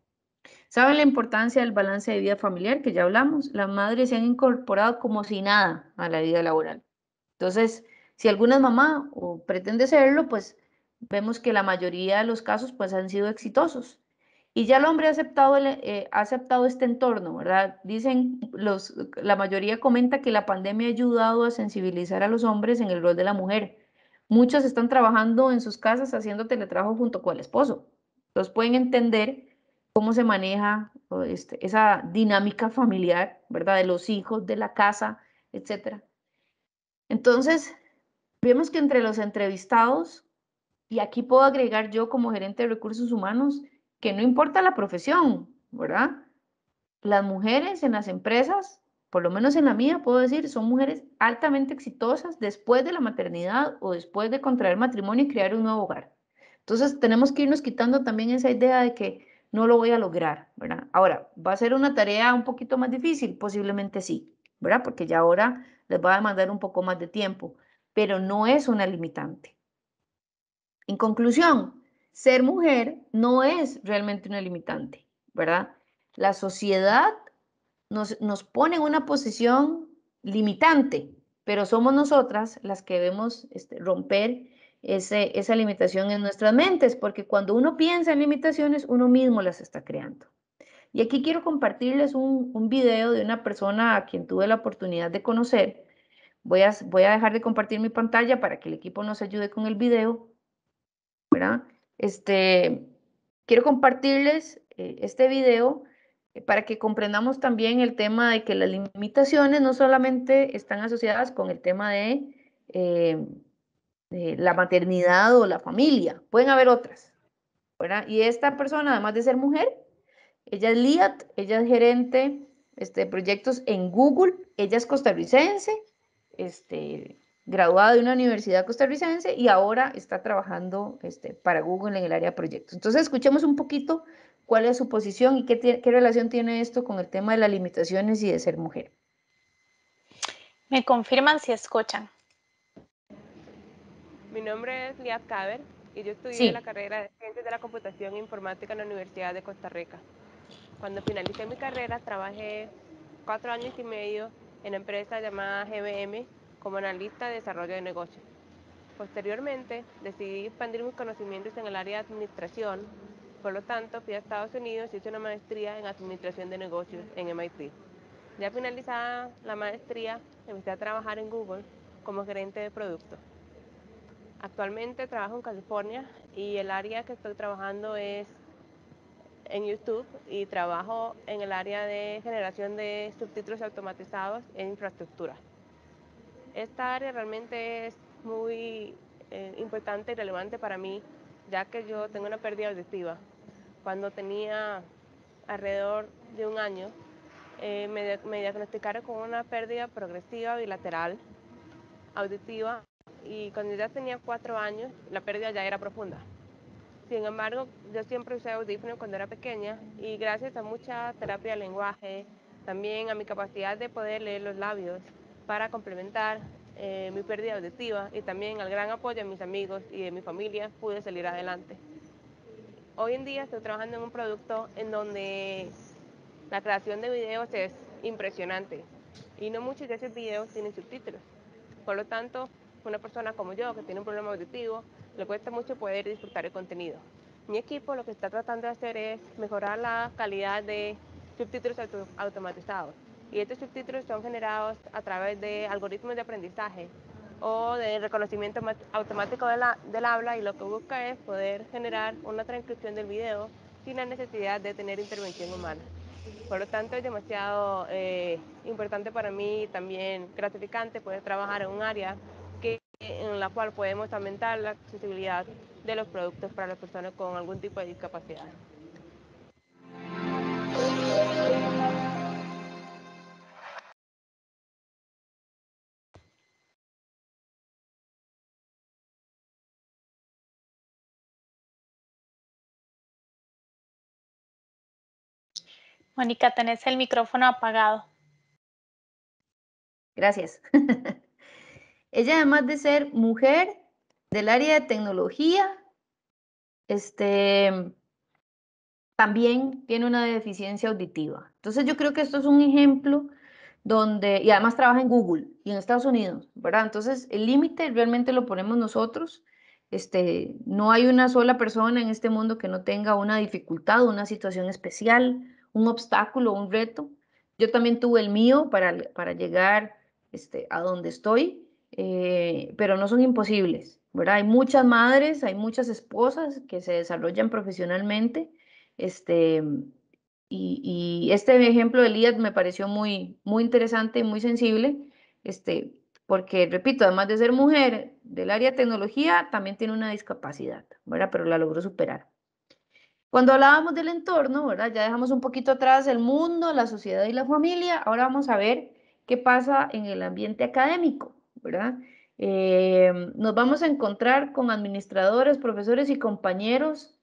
¿Saben la importancia del balance de vida familiar que ya hablamos? Las madres se han incorporado como si nada a la vida laboral. Entonces, si alguna es mamá o pretende serlo, pues vemos que la mayoría de los casos pues han sido exitosos. Y ya el hombre ha aceptado, eh, aceptado este entorno, ¿verdad? Dicen, los, la mayoría comenta que la pandemia ha ayudado a sensibilizar a los hombres en el rol de la mujer. Muchos están trabajando en sus casas haciendo teletrabajo junto con el esposo. Entonces pueden entender cómo se maneja este, esa dinámica familiar, ¿verdad? De los hijos, de la casa, etc. Entonces, vemos que entre los entrevistados, y aquí puedo agregar yo como gerente de recursos humanos, no importa la profesión, ¿verdad? Las mujeres en las empresas, por lo menos en la mía, puedo decir, son mujeres altamente exitosas después de la maternidad o después de contraer matrimonio y crear un nuevo hogar. Entonces tenemos que irnos quitando también esa idea de que no lo voy a lograr, ¿verdad? Ahora, ¿va a ser una tarea un poquito más difícil? Posiblemente sí, ¿verdad? Porque ya ahora les va a demandar un poco más de tiempo, pero no es una limitante. En conclusión, ser mujer no es realmente una limitante, ¿verdad? La sociedad nos, nos pone en una posición limitante, pero somos nosotras las que debemos este, romper esa limitación en nuestras mentes, porque cuando uno piensa en limitaciones, uno mismo las está creando. Y aquí quiero compartirles un, un video de una persona a quien tuve la oportunidad de conocer. Voy a, voy a dejar de compartir mi pantalla para que el equipo nos ayude con el video, ¿verdad? Este, quiero compartirles eh, este video eh, para que comprendamos también el tema de que las limitaciones no solamente están asociadas con el tema de, eh, la maternidad o la familia, pueden haber otras. Y esta persona, además de ser mujer, ella es LIAT, ella es gerente este, de proyectos en Google, ella es costarricense, este, graduada de una universidad costarricense y ahora está trabajando este, para Google en el área de proyectos. Entonces, escuchemos un poquito cuál es su posición y qué, relación tiene esto con el tema de las limitaciones y de ser mujer. Me confirman si escuchan.
Mi nombre es Liat Caber y yo estudié la carrera de Ciencias de la Computación e Informática en la Universidad de Costa Rica. Cuando finalicé mi carrera trabajé cuatro años y medio en una empresa llamada GBM como analista de desarrollo de negocios. Posteriormente, decidí expandir mis conocimientos en el área de administración, por lo tanto fui a Estados Unidos y hice una maestría en administración de negocios en MIT. Ya finalizada la maestría, empecé a trabajar en Google como gerente de productos. Actualmente trabajo en California y el área que estoy trabajando es en YouTube y trabajo en el área de generación de subtítulos automatizados e infraestructura. Esta área realmente es muy eh, importante y relevante para mí, ya que yo tengo una pérdida auditiva. Cuando tenía alrededor de un año, eh, me, diagnosticaron con una pérdida progresiva bilateral auditiva y cuando ya tenía cuatro años, la pérdida ya era profunda. Sin embargo, yo siempre usé audífonos cuando era pequeña y gracias a mucha terapia de lenguaje, también a mi capacidad de poder leer los labios, para complementar eh, mi pérdida auditiva y también al gran apoyo de mis amigos y de mi familia pude salir adelante. Hoy en día estoy trabajando en un producto en donde la creación de videos es impresionante y no muchos de esos videos tienen subtítulos. Por lo tanto, una persona como yo que tiene un problema auditivo le cuesta mucho poder disfrutar el contenido. Mi equipo lo que está tratando de hacer es mejorar la calidad de subtítulos automatizados y estos subtítulos son generados a través de algoritmos de aprendizaje o de reconocimiento automático de la, del habla y lo que busca es poder generar una transcripción del video sin la necesidad de tener intervención humana. Por lo tanto, es demasiado eh, importante para mí y también gratificante poder trabajar en un área que, en la cual podemos aumentar la accesibilidad de los productos para las personas con algún tipo de discapacidad.
Mónica, tenés el micrófono apagado.
Gracias. Ella, además de ser mujer del área de tecnología, este, también tiene una deficiencia auditiva. Entonces yo creo que esto es un ejemplo donde, y además trabaja en Google y en Estados Unidos, ¿verdad? Entonces el límite realmente lo ponemos nosotros. Este, no hay una sola persona en este mundo que no tenga una dificultad, una situación especial, un obstáculo, un reto. Yo también tuve el mío para, para llegar este, a donde estoy, eh, pero no son imposibles, ¿verdad? Hay muchas madres, hay muchas esposas que se desarrollan profesionalmente, este, y, este ejemplo de Elías me pareció muy, muy interesante y muy sensible, este, porque, repito, además de ser mujer del área de tecnología, también tiene una discapacidad, ¿verdad? Pero la logró superar. Cuando hablábamos del entorno, ¿verdad? ya dejamos un poquito atrás el mundo, la sociedad y la familia. Ahora vamos a ver qué pasa en el ambiente académico. ¿verdad? Eh, nos vamos a encontrar con administradores, profesores y compañeros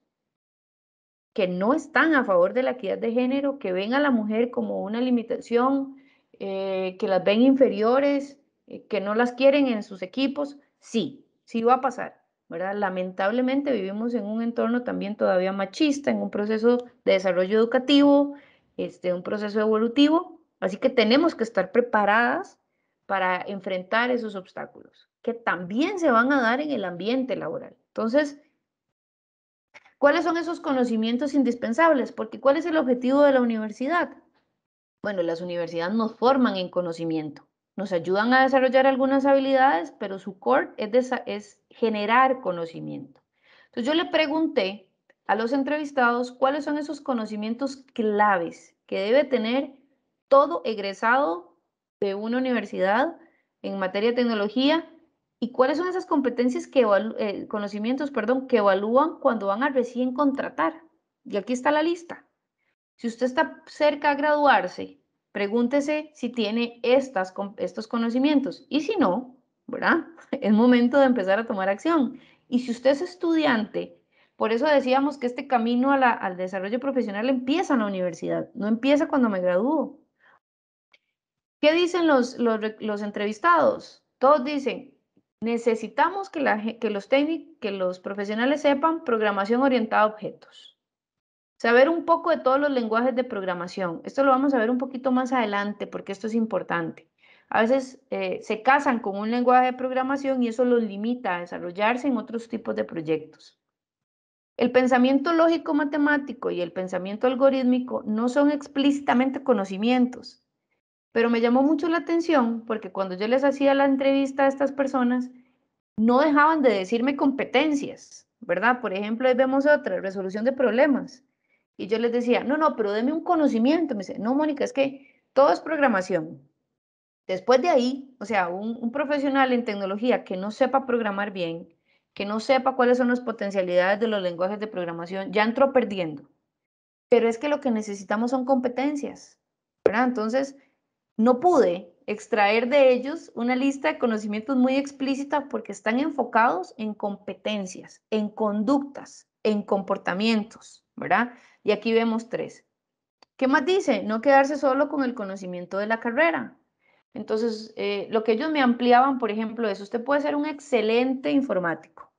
que no están a favor de la equidad de género, que ven a la mujer como una limitación, eh, que las ven inferiores, eh, que no las quieren en sus equipos. Sí, sí va a pasar. Lamentablemente vivimos en un entorno también todavía machista, en un proceso de desarrollo educativo, este, un proceso evolutivo, así que tenemos que estar preparadas para enfrentar esos obstáculos que también se van a dar en el ambiente laboral. Entonces, ¿cuáles son esos conocimientos indispensables? Porque ¿cuál es el objetivo de la universidad? Bueno, las universidades nos forman en conocimiento nos ayudan a desarrollar algunas habilidades, pero su core es, generar conocimiento. Entonces yo le pregunté a los entrevistados cuáles son esos conocimientos claves que debe tener todo egresado de una universidad en materia de tecnología y cuáles son esas competencias que eh, conocimientos, perdón, que evalúan cuando van a recién contratar. Y aquí está la lista. Si usted está cerca a graduarse Pregúntese si tiene estos conocimientos y si no, ¿verdad? Es momento de empezar a tomar acción. Y si usted es estudiante, por eso decíamos que este camino al desarrollo profesional empieza en la universidad, no empieza cuando me gradúo. ¿Qué dicen los, entrevistados? Todos dicen, necesitamos que los profesionales sepan programación orientada a objetos. Saber un poco de todos los lenguajes de programación. Esto lo vamos a ver un poquito más adelante porque esto es importante. A veces eh, se casan con un lenguaje de programación y eso los limita a desarrollarse en otros tipos de proyectos. El pensamiento lógico matemático y el pensamiento algorítmico no son explícitamente conocimientos, pero me llamó mucho la atención porque cuando yo les hacía la entrevista a estas personas, no dejaban de decirme competencias, ¿verdad? Por ejemplo, ahí vemos otra, resolución de problemas. Y yo les decía, no, no, pero deme un conocimiento. Me dice, no, Mónica, es que todo es programación. Después de ahí, o sea, un, un profesional en tecnología que no sepa programar bien, que no sepa cuáles son las potencialidades de los lenguajes de programación, ya entró perdiendo. Pero es que lo que necesitamos son competencias, ¿verdad? Entonces, no pude extraer de ellos una lista de conocimientos muy explícita porque están enfocados en competencias, en conductas, en comportamientos, ¿verdad? Y aquí vemos tres. ¿Qué más dice? No quedarse solo con el conocimiento de la carrera. Entonces, eh, lo que ellos me ampliaban, por ejemplo, es usted puede ser un excelente informático,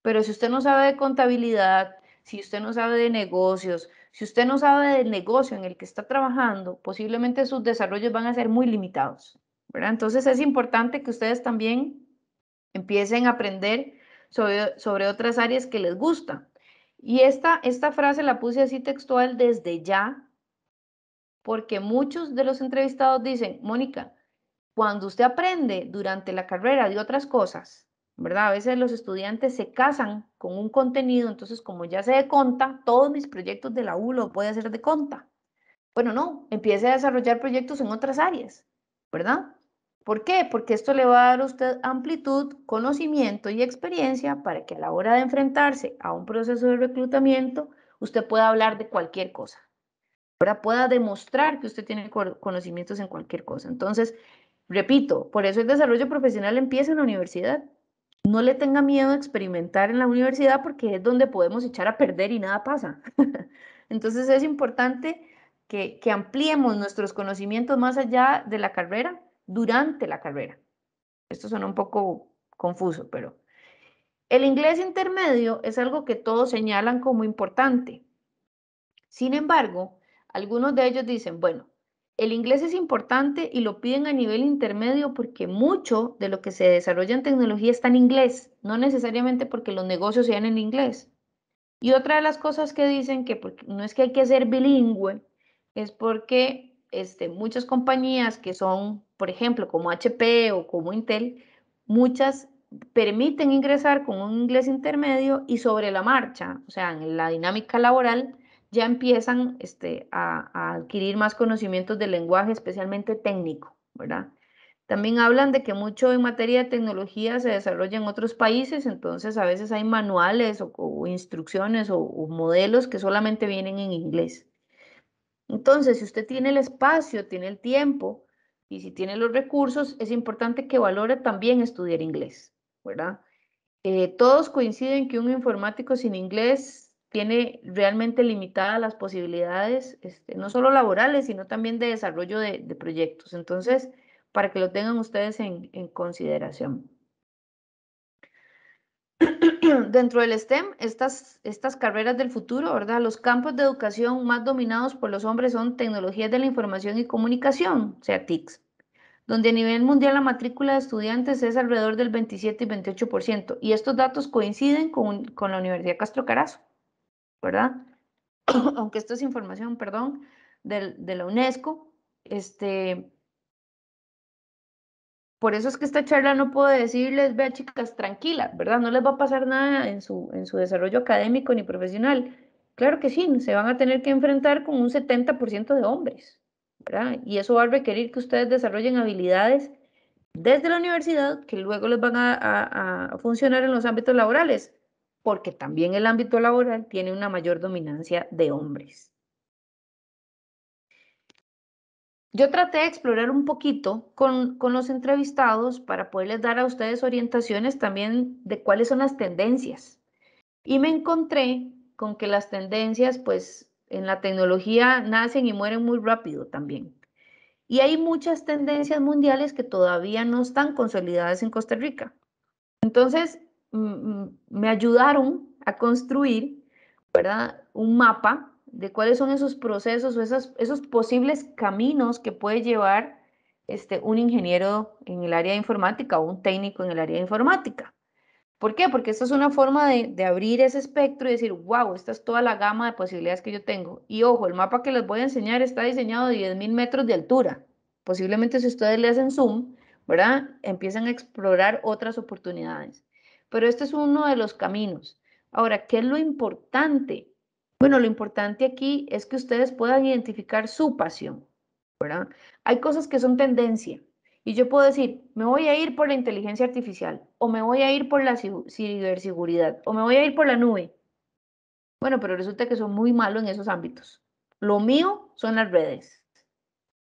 pero si usted no sabe de contabilidad, si usted no sabe de negocios, si usted no sabe del negocio en el que está trabajando, posiblemente sus desarrollos van a ser muy limitados. Entonces, es importante que ustedes también empiecen a aprender sobre, sobre otras áreas que les gusta. Y esta, esta frase la puse así textual desde ya, porque muchos de los entrevistados dicen, Mónica, cuando usted aprende durante la carrera de otras cosas, ¿verdad? A veces los estudiantes se casan con un contenido, entonces como ya sé de conta, todos mis proyectos de la U lo puede hacer de conta. Bueno, no, empiece a desarrollar proyectos en otras áreas, ¿verdad? ¿Por qué? Porque esto le va a dar a usted amplitud, conocimiento y experiencia para que a la hora de enfrentarse a un proceso de reclutamiento, usted pueda hablar de cualquier cosa, Ahora pueda demostrar que usted tiene conocimientos en cualquier cosa. Entonces, repito, por eso el desarrollo profesional empieza en la universidad. No le tenga miedo a experimentar en la universidad porque es donde podemos echar a perder y nada pasa. Entonces es importante que ampliemos nuestros conocimientos más allá de la carrera durante la carrera. Esto suena un poco confuso, pero el inglés intermedio es algo que todos señalan como importante. Sin embargo, algunos de ellos dicen, bueno, el inglés es importante y lo piden a nivel intermedio porque mucho de lo que se desarrolla en tecnología está en inglés, no necesariamente porque los negocios sean en inglés. Y otra de las cosas que dicen que no es que hay que ser bilingüe, es porque este, muchas compañías que son, por ejemplo, como HP o como Intel, muchas permiten ingresar con un inglés intermedio y sobre la marcha, o sea, en la dinámica laboral, ya empiezan este, a, adquirir más conocimientos del lenguaje, especialmente técnico, ¿verdad? También hablan de que mucho en materia de tecnología se desarrolla en otros países, entonces a veces hay manuales o, instrucciones o modelos que solamente vienen en inglés. Entonces, si usted tiene el espacio, tiene el tiempo y si tiene los recursos, es importante que valore también estudiar inglés, ¿verdad? Eh, todos coinciden que un informático sin inglés tiene realmente limitadas las posibilidades, este, no solo laborales, sino también de desarrollo de, proyectos. Entonces, para que lo tengan ustedes en consideración. dentro del STEM, estas, estas carreras del futuro, ¿verdad? Los campos de educación más dominados por los hombres son tecnologías de la información y comunicación, o sea, TICs, donde a nivel mundial la matrícula de estudiantes es alrededor del 27 y 28%, y estos datos coinciden con, la Universidad Castro Carazo, ¿verdad? Aunque esto es información, perdón, de la UNESCO, este, por eso es que esta charla no puedo decirles, vea chicas, tranquilas, ¿verdad? No les va a pasar nada en su, en su desarrollo académico ni profesional. Claro que sí, se van a tener que enfrentar con un 70% de hombres, ¿verdad? Y eso va a requerir que ustedes desarrollen habilidades desde la universidad que luego les van a funcionar en los ámbitos laborales, porque también el ámbito laboral tiene una mayor dominancia de hombres. Yo traté de explorar un poquito con, los entrevistados para poderles dar a ustedes orientaciones también de cuáles son las tendencias. Y me encontré con que las tendencias, pues en la tecnología nacen y mueren muy rápido también. Y hay muchas tendencias mundiales que todavía no están consolidadas en Costa Rica. Entonces, me ayudaron a construir, ¿verdad? Un mapa de cuáles son esos procesos o esas, esos posibles caminos que puede llevar este, un ingeniero en el área de informática o un técnico en el área de informática. ¿Por qué? Porque esta es una forma de, abrir ese espectro y decir, wow, esta es toda la gama de posibilidades que yo tengo. Y ojo, el mapa que les voy a enseñar está diseñado de 10.000 metros de altura. Posiblemente si ustedes le hacen zoom, ¿verdad? Empiezan a explorar otras oportunidades. Pero este es uno de los caminos. Ahora, ¿qué es lo importante? Bueno, lo importante aquí es que ustedes puedan identificar su pasión, Hay cosas que son tendencia y yo puedo decir, me voy a ir por la inteligencia artificial o me voy a ir por la ciberseguridad o me voy a ir por la nube. Bueno, pero resulta que son muy malos en esos ámbitos. Lo mío son las redes,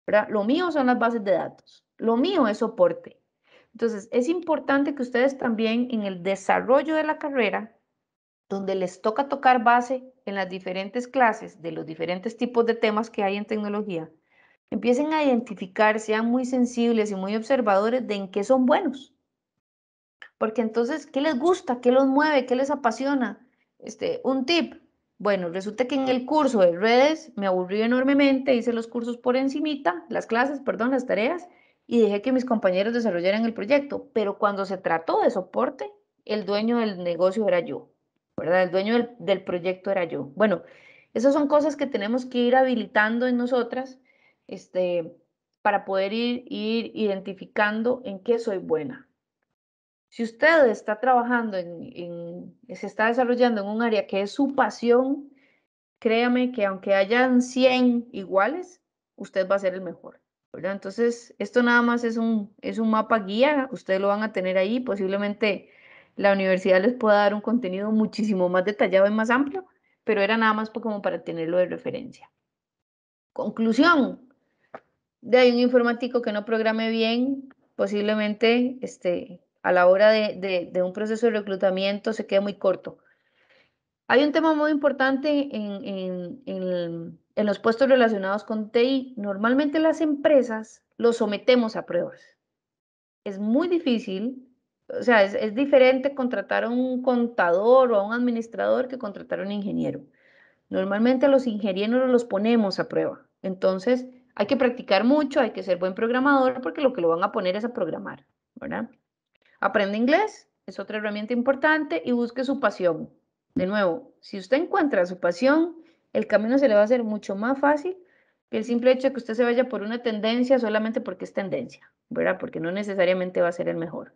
¿verdad? Lo mío son las bases de datos. Lo mío es soporte. Entonces, es importante que ustedes también en el desarrollo de la carrera donde les toca tocar base en las diferentes clases de los diferentes tipos de temas que hay en tecnología, empiecen a identificar, sean muy sensibles y muy observadores de en qué son buenos. Porque entonces, ¿qué les gusta? ¿Qué los mueve? ¿Qué les apasiona? Este, un tip. Bueno, resulta que en el curso de redes me aburrió enormemente, hice los cursos por encimita, las clases, perdón, las tareas, y dejé que mis compañeros desarrollaran el proyecto. Pero cuando se trató de soporte, el dueño del negocio era yo. ¿verdad? El dueño del, proyecto era yo. Bueno, esas son cosas que tenemos que ir habilitando en nosotras este, para poder ir, ir identificando en qué soy buena. Si usted está trabajando en, se está desarrollando en un área que es su pasión, créame que aunque hayan 100 iguales, usted va a ser el mejor. ¿verdad? Entonces, esto nada más es un, es un mapa guía, ustedes lo van a tener ahí, posiblemente la universidad les pueda dar un contenido muchísimo más detallado y más amplio, pero era nada más como para tenerlo de referencia. Conclusión, de ahí un informático que no programe bien, posiblemente este, a la hora de, un proceso de reclutamiento se quede muy corto. Hay un tema muy importante en, en los puestos relacionados con TI. Normalmente las empresas los sometemos a pruebas. Es muy difícil o sea, es, diferente contratar a un contador o a un administrador que contratar a un ingeniero. Normalmente a los ingenieros los ponemos a prueba. Entonces, hay que practicar mucho, hay que ser buen programador porque lo que lo van a poner es a programar, ¿verdad? Aprende inglés, es otra herramienta importante y busque su pasión. De nuevo, si usted encuentra su pasión, el camino se le va a hacer mucho más fácil que el simple hecho de que usted se vaya por una tendencia solamente porque es tendencia, ¿verdad? Porque no necesariamente va a ser el mejor.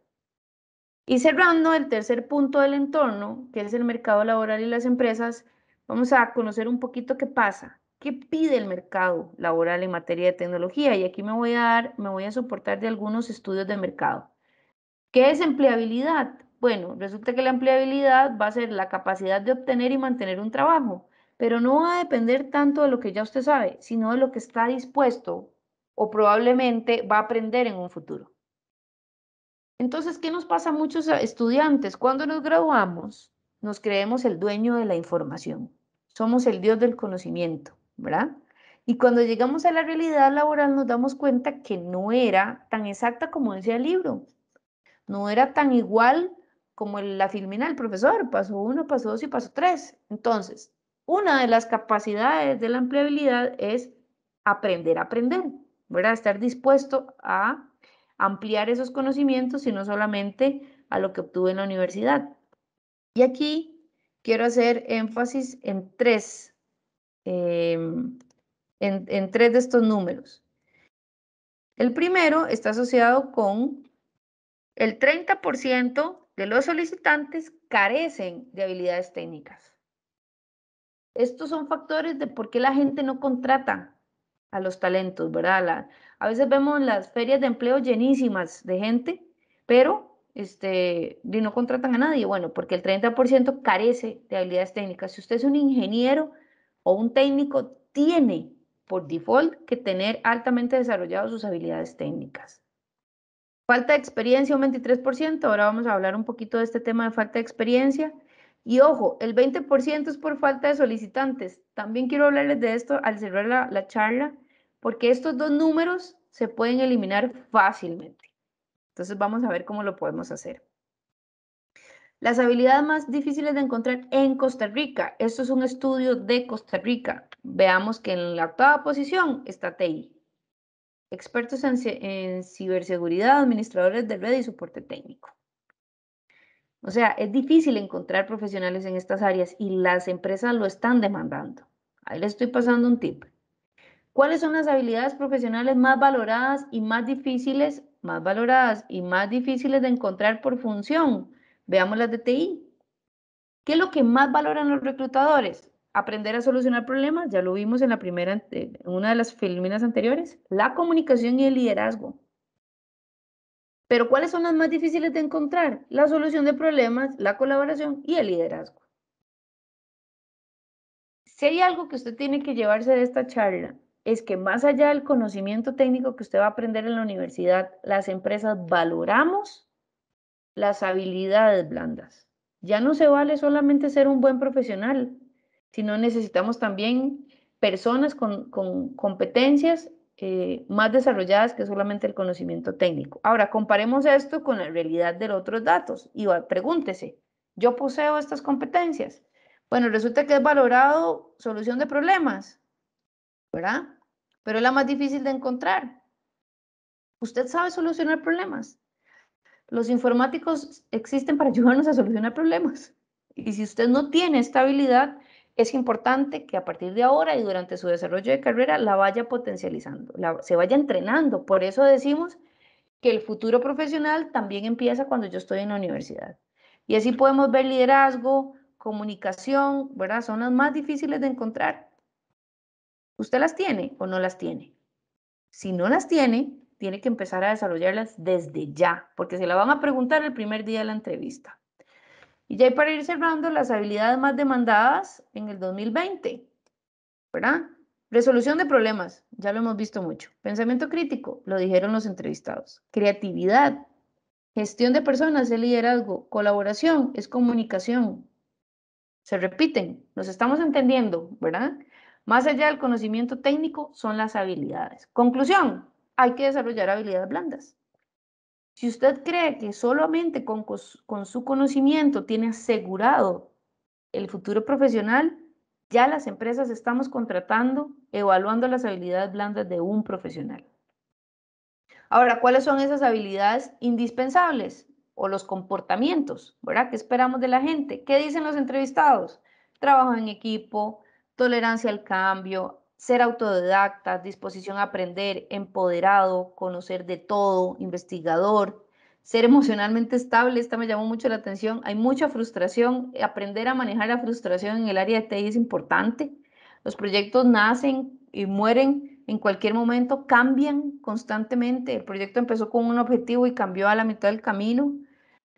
Y cerrando el tercer punto del entorno, que es el mercado laboral y las empresas, vamos a conocer un poquito qué pasa, qué pide el mercado laboral en materia de tecnología. Y aquí me voy a dar, me voy a soportar de algunos estudios de mercado. ¿Qué es empleabilidad? Bueno, resulta que la empleabilidad va a ser la capacidad de obtener y mantener un trabajo, pero no va a depender tanto de lo que ya usted sabe, sino de lo que está dispuesto o probablemente va a aprender en un futuro. Entonces, ¿qué nos pasa a muchos estudiantes? Cuando nos graduamos, nos creemos el dueño de la información. Somos el dios del conocimiento, ¿verdad? Y cuando llegamos a la realidad laboral nos damos cuenta que no era tan exacta como decía el libro. No era tan igual como la filmina del profesor, Pasó uno, paso dos y pasó tres. Entonces, una de las capacidades de la empleabilidad es aprender a aprender, ¿verdad? Estar dispuesto a ampliar esos conocimientos, sino solamente a lo que obtuve en la universidad. Y aquí quiero hacer énfasis en tres, em, en, en tres de estos números. El primero está asociado con el 30% de los solicitantes carecen de habilidades técnicas. Estos son factores de por qué la gente no contrata a los talentos, ¿verdad? a veces vemos las ferias de empleo llenísimas de gente, pero este, y no contratan a nadie. Bueno, porque el 30% carece de habilidades técnicas. Si usted es un ingeniero o un técnico, tiene por default que tener altamente desarrolladas sus habilidades técnicas. Falta de experiencia, un 23%. Ahora vamos a hablar un poquito de este tema de falta de experiencia. Y ojo, el 20% es por falta de solicitantes. También quiero hablarles de esto al cerrar la, charla, porque estos dos números se pueden eliminar fácilmente. Entonces vamos a ver cómo lo podemos hacer. Las habilidades más difíciles de encontrar en Costa Rica. Esto es un estudio de Costa Rica. Veamos que en la octava posición está TI. Expertos en ciberseguridad, administradores de red y soporte técnico. O sea, es difícil encontrar profesionales en estas áreas y las empresas lo están demandando. Ahí les estoy pasando un tip. ¿Cuáles son las habilidades profesionales más valoradas y más difíciles, más valoradas y más difíciles de encontrar por función? Veamos las de TI. ¿Qué es lo que más valoran los reclutadores? Aprender a solucionar problemas, ya lo vimos en la primera, en una de las filminas anteriores. La comunicación y el liderazgo. Pero ¿cuáles son las más difíciles de encontrar? La solución de problemas, la colaboración y el liderazgo. Si hay algo que usted tiene que llevarse de esta charla, es que más allá del conocimiento técnico que usted va a aprender en la universidad, las empresas valoramos las habilidades blandas. Ya no se vale solamente ser un buen profesional, sino necesitamos también personas con, con competencias eh, más desarrolladas que solamente el conocimiento técnico. Ahora, comparemos esto con la realidad de los otros datos y pregúntese, ¿yo poseo estas competencias? Bueno, resulta que es valorado solución de problemas, ¿verdad? Pero es la más difícil de encontrar. Usted sabe solucionar problemas. Los informáticos existen para ayudarnos a solucionar problemas. Y si usted no tiene esta habilidad, es importante que a partir de ahora y durante su desarrollo de carrera la vaya potencializando, se vaya entrenando. Por eso decimos que el futuro profesional también empieza cuando yo estoy en la universidad. Y así podemos ver liderazgo, comunicación, ¿verdad? Son las más difíciles de encontrar. ¿Usted las tiene o no las tiene? Si no las tiene, tiene que empezar a desarrollarlas desde ya, porque se la van a preguntar el primer día de la entrevista. Y ya para ir cerrando las habilidades más demandadas en el 2020, ¿verdad? Resolución de problemas, ya lo hemos visto mucho. Pensamiento crítico, lo dijeron los entrevistados. Creatividad, gestión de personas, es liderazgo. Colaboración, es comunicación. Se repiten, nos estamos entendiendo, ¿verdad? Más allá del conocimiento técnico son las habilidades. Conclusión, hay que desarrollar habilidades blandas. Si usted cree que solamente con, su conocimiento tiene asegurado el futuro profesional, ya las empresas estamos contratando, evaluando las habilidades blandas de un profesional. Ahora, ¿cuáles son esas habilidades indispensables o los comportamientos, verdad? ¿Qué esperamos de la gente? ¿Qué dicen los entrevistados? Trabajo en equipo, tolerancia al cambio, ser autodidacta, disposición a aprender, empoderado, conocer de todo, investigador, ser emocionalmente estable, esta me llamó mucho la atención, hay mucha frustración, aprender a manejar la frustración en el área de TI es importante, los proyectos nacen y mueren en cualquier momento, cambian constantemente, el proyecto empezó con un objetivo y cambió a la mitad del camino,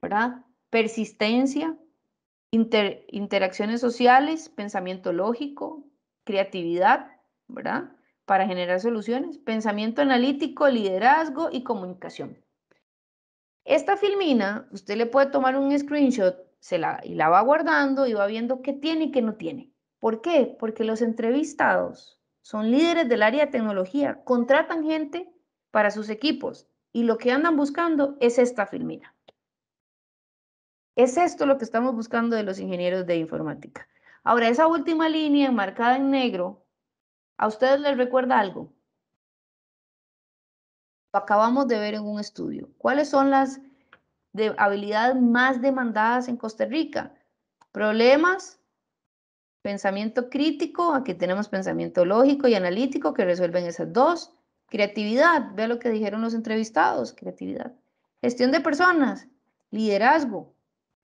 ¿verdad? Persistencia, interacciones sociales, pensamiento lógico, creatividad, ¿verdad? Para generar soluciones, pensamiento analítico, liderazgo y comunicación. Esta filmina, usted le puede tomar un screenshot se la, y la va guardando y va viendo qué tiene y qué no tiene. ¿Por qué? Porque los entrevistados son líderes del área de tecnología, contratan gente para sus equipos y lo que andan buscando es esta filmina. Es esto lo que estamos buscando de los ingenieros de informática. Ahora, esa última línea marcada en negro ¿A ustedes les recuerda algo? Lo acabamos de ver en un estudio. ¿Cuáles son las habilidades más demandadas en Costa Rica? Problemas, pensamiento crítico, aquí tenemos pensamiento lógico y analítico que resuelven esas dos. Creatividad, vea lo que dijeron los entrevistados, creatividad. Gestión de personas, liderazgo,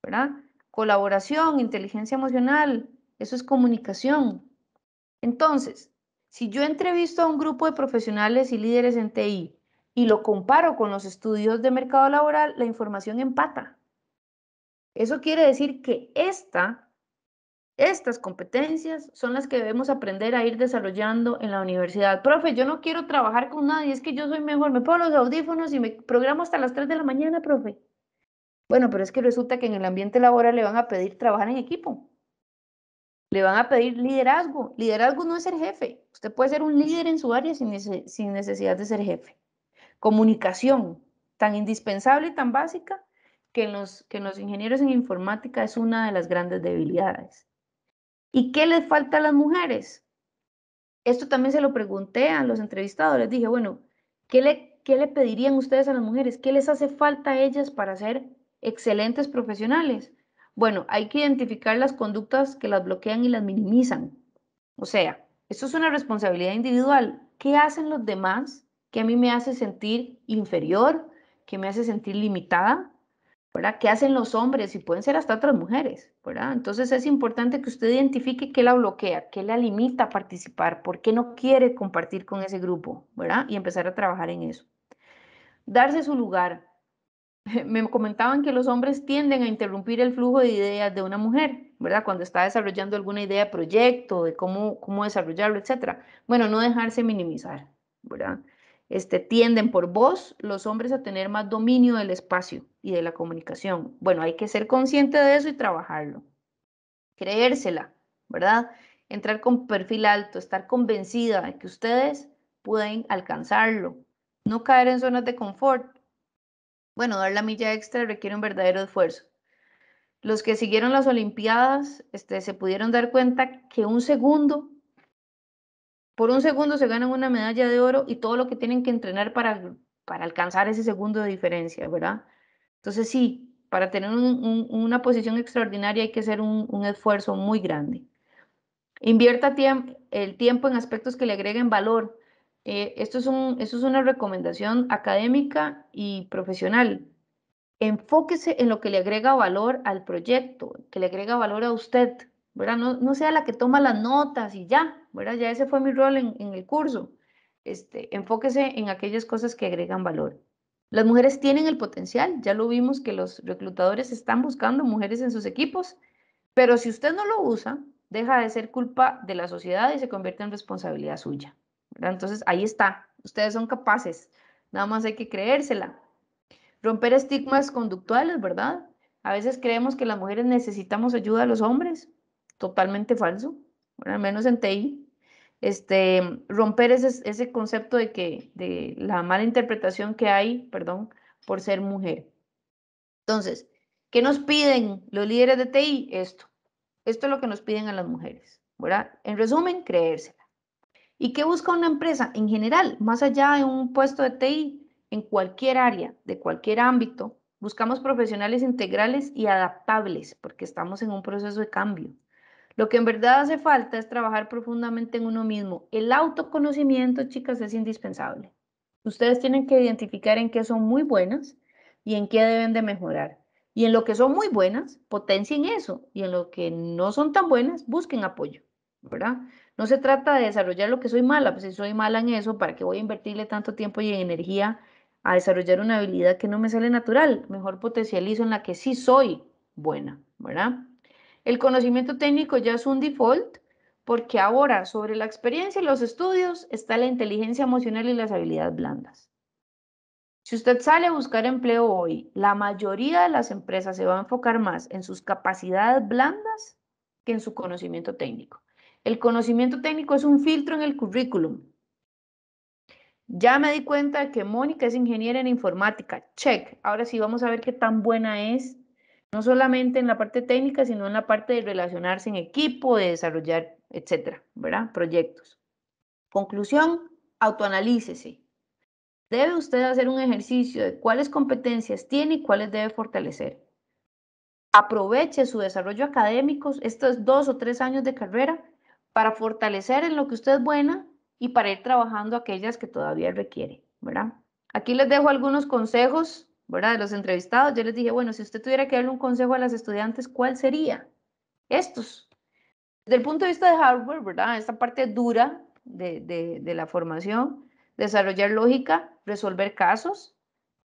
¿verdad? Colaboración, inteligencia emocional, eso es comunicación. Entonces, si yo entrevisto a un grupo de profesionales y líderes en TI y lo comparo con los estudios de mercado laboral, la información empata. Eso quiere decir que estas competencias son las que debemos aprender a ir desarrollando en la universidad. Profe, yo no quiero trabajar con nadie, es que yo soy mejor, me pongo los audífonos y me programo hasta las 3 de la mañana, profe. Bueno, pero es que resulta que en el ambiente laboral le van a pedir trabajar en equipo le van a pedir liderazgo. Liderazgo no es ser jefe. Usted puede ser un líder en su área sin, necesidad de ser jefe. Comunicación, tan indispensable y tan básica que en, los, que los ingenieros en informática es una de las grandes debilidades. ¿Y qué les falta a las mujeres? Esto también se lo pregunté a los entrevistadores. Dije, bueno, ¿qué le, qué le pedirían ustedes a las mujeres? ¿Qué les hace falta a ellas para ser excelentes profesionales? Bueno, hay que identificar las conductas que las bloquean y las minimizan. O sea, esto es una responsabilidad individual. ¿Qué hacen los demás que a mí me hace sentir inferior, que me hace sentir limitada? ¿Verdad? ¿Qué hacen los hombres? Y pueden ser hasta otras mujeres, ¿verdad? Entonces es importante que usted identifique qué la bloquea, qué la limita a participar, por qué no quiere compartir con ese grupo, ¿verdad? Y empezar a trabajar en eso. Darse su lugar. me comentaban que los hombres tienden a interrumpir el flujo de ideas de una mujer, ¿verdad? Cuando está desarrollando alguna idea, proyecto, de cómo, cómo desarrollarlo, etc. Bueno, no dejarse minimizar, ¿verdad? Este, tienden por voz los hombres a tener más dominio del espacio y de la comunicación. Bueno, hay que ser consciente de eso y trabajarlo. Creérsela, ¿verdad? Entrar con perfil alto, estar convencida de que ustedes pueden alcanzarlo. No caer en zonas de confort, bueno, dar la milla extra requiere un verdadero esfuerzo. Los que siguieron las Olimpiadas este, se pudieron dar cuenta que un segundo, por un segundo se ganan una medalla de oro y todo lo que tienen que entrenar para, para alcanzar ese segundo de diferencia, ¿verdad? Entonces sí, para tener una posición extraordinaria hay que hacer un, esfuerzo muy grande. Invierta el tiempo en aspectos que le agreguen valor, eh, esto, es una recomendación académica y profesional. Enfóquese en lo que le agrega valor al proyecto, que le agrega valor a usted, ¿verdad? No, sea la que toma las notas y ya, ¿verdad? Ya ese fue mi rol en, el curso. Este, enfóquese en aquellas cosas que agregan valor. Las mujeres tienen el potencial, ya lo vimos que los reclutadores están buscando mujeres en sus equipos, pero si usted no lo usa, deja de ser culpa de la sociedad y se convierte en responsabilidad suya. Entonces, ahí está, ustedes son capaces, nada más hay que creérsela. Romper estigmas conductuales, ¿verdad? A veces creemos que las mujeres necesitamos ayuda a los hombres, totalmente falso, bueno, al menos en TI. Este, romper ese, concepto de que, de la mala interpretación que hay, perdón, por ser mujer. Entonces, ¿qué nos piden los líderes de TI? Esto. Esto es lo que nos piden a las mujeres, ¿verdad? En resumen, creérsela. ¿Y qué busca una empresa en general, más allá de un puesto de TI, en cualquier área, de cualquier ámbito? Buscamos profesionales integrales y adaptables, porque estamos en un proceso de cambio. Lo que en verdad hace falta es trabajar profundamente en uno mismo. El autoconocimiento, chicas, es indispensable. Ustedes tienen que identificar en qué son muy buenas y en qué deben de mejorar. Y en lo que son muy buenas, potencien eso. Y en lo que no son tan buenas, busquen apoyo, ¿verdad? No se trata de desarrollar lo que soy mala, pues si soy mala en eso, ¿para qué voy a invertirle tanto tiempo y energía a desarrollar una habilidad que no me sale natural? Mejor potencializo en la que sí soy buena, ¿verdad? El conocimiento técnico ya es un default porque ahora sobre la experiencia y los estudios está la inteligencia emocional y las habilidades blandas. Si usted sale a buscar empleo hoy, la mayoría de las empresas se va a enfocar más en sus capacidades blandas que en su conocimiento técnico. El conocimiento técnico es un filtro en el currículum. Ya me di cuenta que Mónica es ingeniera en informática. Check. Ahora sí vamos a ver qué tan buena es, no solamente en la parte técnica, sino en la parte de relacionarse en equipo, de desarrollar, etcétera, ¿verdad? Proyectos. Conclusión, autoanalícese. Debe usted hacer un ejercicio de cuáles competencias tiene y cuáles debe fortalecer. Aproveche su desarrollo académico, estos dos o tres años de carrera, para fortalecer en lo que usted es buena y para ir trabajando aquellas que todavía requiere, ¿verdad? Aquí les dejo algunos consejos, ¿verdad? De los entrevistados. Yo les dije, bueno, si usted tuviera que darle un consejo a las estudiantes, ¿cuál sería? Estos. Desde el punto de vista de hardware, ¿verdad? Esta parte dura de, la formación, desarrollar lógica, resolver casos,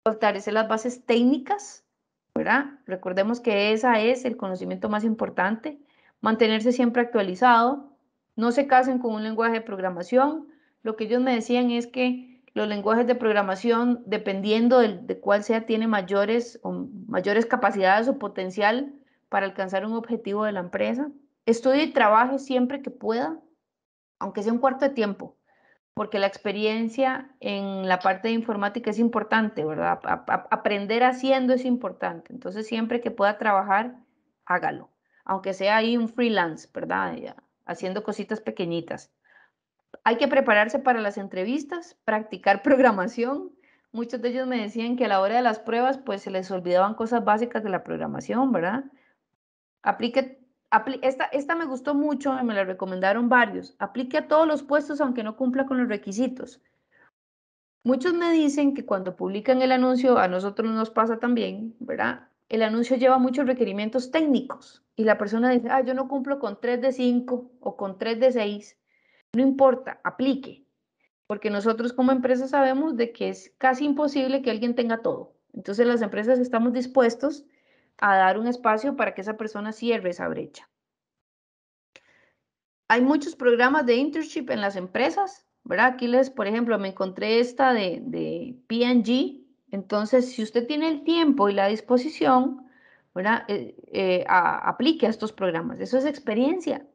fortalecer las bases técnicas, ¿verdad? Recordemos que esa es el conocimiento más importante, mantenerse siempre actualizado, no se casen con un lenguaje de programación. Lo que ellos me decían es que los lenguajes de programación, dependiendo de, de cuál sea, tiene mayores, o mayores capacidades o potencial para alcanzar un objetivo de la empresa. Estudie y trabaje siempre que pueda, aunque sea un cuarto de tiempo, porque la experiencia en la parte de informática es importante, ¿verdad? aprender haciendo es importante. Entonces, siempre que pueda trabajar, hágalo, aunque sea ahí un freelance, ¿verdad? haciendo cositas pequeñitas. Hay que prepararse para las entrevistas, practicar programación. Muchos de ellos me decían que a la hora de las pruebas, pues se les olvidaban cosas básicas de la programación, ¿verdad? Aplique, esta, esta me gustó mucho, me la recomendaron varios. Aplique a todos los puestos aunque no cumpla con los requisitos. Muchos me dicen que cuando publican el anuncio, a nosotros nos pasa también, ¿verdad? el anuncio lleva muchos requerimientos técnicos y la persona dice, ah, yo no cumplo con 3 de 5 o con 3 de 6, no importa, aplique, porque nosotros como empresa sabemos de que es casi imposible que alguien tenga todo. Entonces las empresas estamos dispuestos a dar un espacio para que esa persona cierre esa brecha. Hay muchos programas de internship en las empresas, ¿verdad? Aquí les, por ejemplo, me encontré esta de, de PG, entonces, si usted tiene el tiempo y la disposición, eh, eh, aplique a estos programas. Eso es experiencia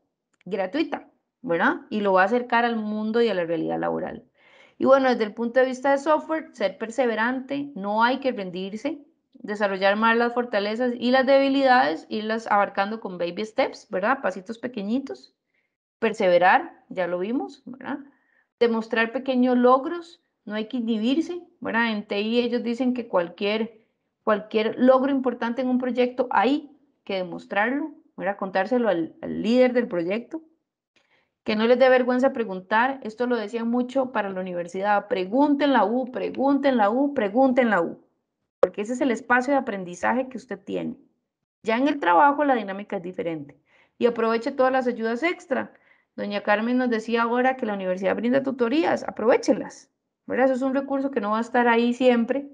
gratuita, ¿verdad? Y lo va a acercar al mundo y a la realidad laboral. Y bueno, desde el punto de vista de software, ser perseverante, no hay que rendirse, desarrollar más las fortalezas y las debilidades, irlas abarcando con baby steps, ¿verdad? Pasitos pequeñitos, perseverar, ya lo vimos, ¿verdad? Demostrar pequeños logros no hay que inhibirse, ¿verdad? En TI ellos dicen que cualquier, cualquier logro importante en un proyecto hay que demostrarlo, Contárselo al, líder del proyecto. Que no les dé vergüenza preguntar, esto lo decía mucho para la universidad, pregunten la U, pregunten la U, pregunten la U, porque ese es el espacio de aprendizaje que usted tiene. Ya en el trabajo la dinámica es diferente y aproveche todas las ayudas extra. Doña Carmen nos decía ahora que la universidad brinda tutorías, aprovechelas. Eso es un recurso que no va a estar ahí siempre,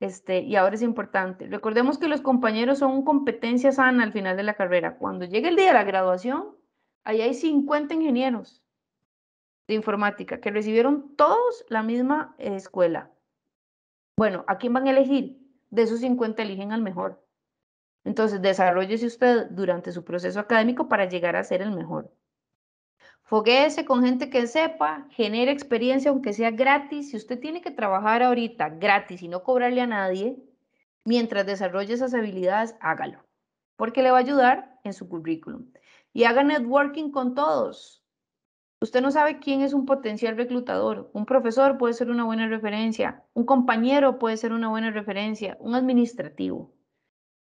este, y ahora es importante. Recordemos que los compañeros son competencia sana al final de la carrera. Cuando llegue el día de la graduación, ahí hay 50 ingenieros de informática que recibieron todos la misma escuela. Bueno, ¿a quién van a elegir? De esos 50 eligen al mejor. Entonces, desarrollese usted durante su proceso académico para llegar a ser el mejor. Foguéese con gente que sepa, genere experiencia aunque sea gratis. Si usted tiene que trabajar ahorita gratis y no cobrarle a nadie, mientras desarrolle esas habilidades, hágalo, porque le va a ayudar en su currículum. Y haga networking con todos. Usted no sabe quién es un potencial reclutador. Un profesor puede ser una buena referencia, un compañero puede ser una buena referencia, un administrativo,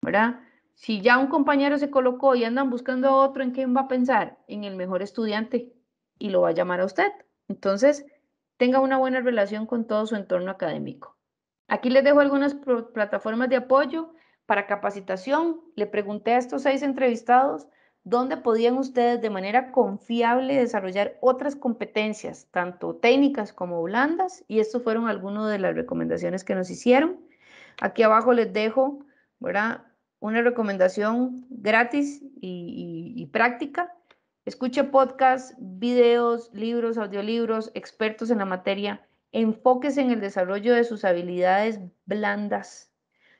¿verdad? Si ya un compañero se colocó y andan buscando a otro, ¿en quién va a pensar? En el mejor estudiante y lo va a llamar a usted. Entonces, tenga una buena relación con todo su entorno académico. Aquí les dejo algunas plataformas de apoyo para capacitación. Le pregunté a estos seis entrevistados dónde podían ustedes de manera confiable desarrollar otras competencias, tanto técnicas como blandas, y estos fueron algunas de las recomendaciones que nos hicieron. Aquí abajo les dejo, ¿verdad? una recomendación gratis y, práctica. Escuche podcasts, videos, libros, audiolibros, expertos en la materia. Enfóquese en el desarrollo de sus habilidades blandas.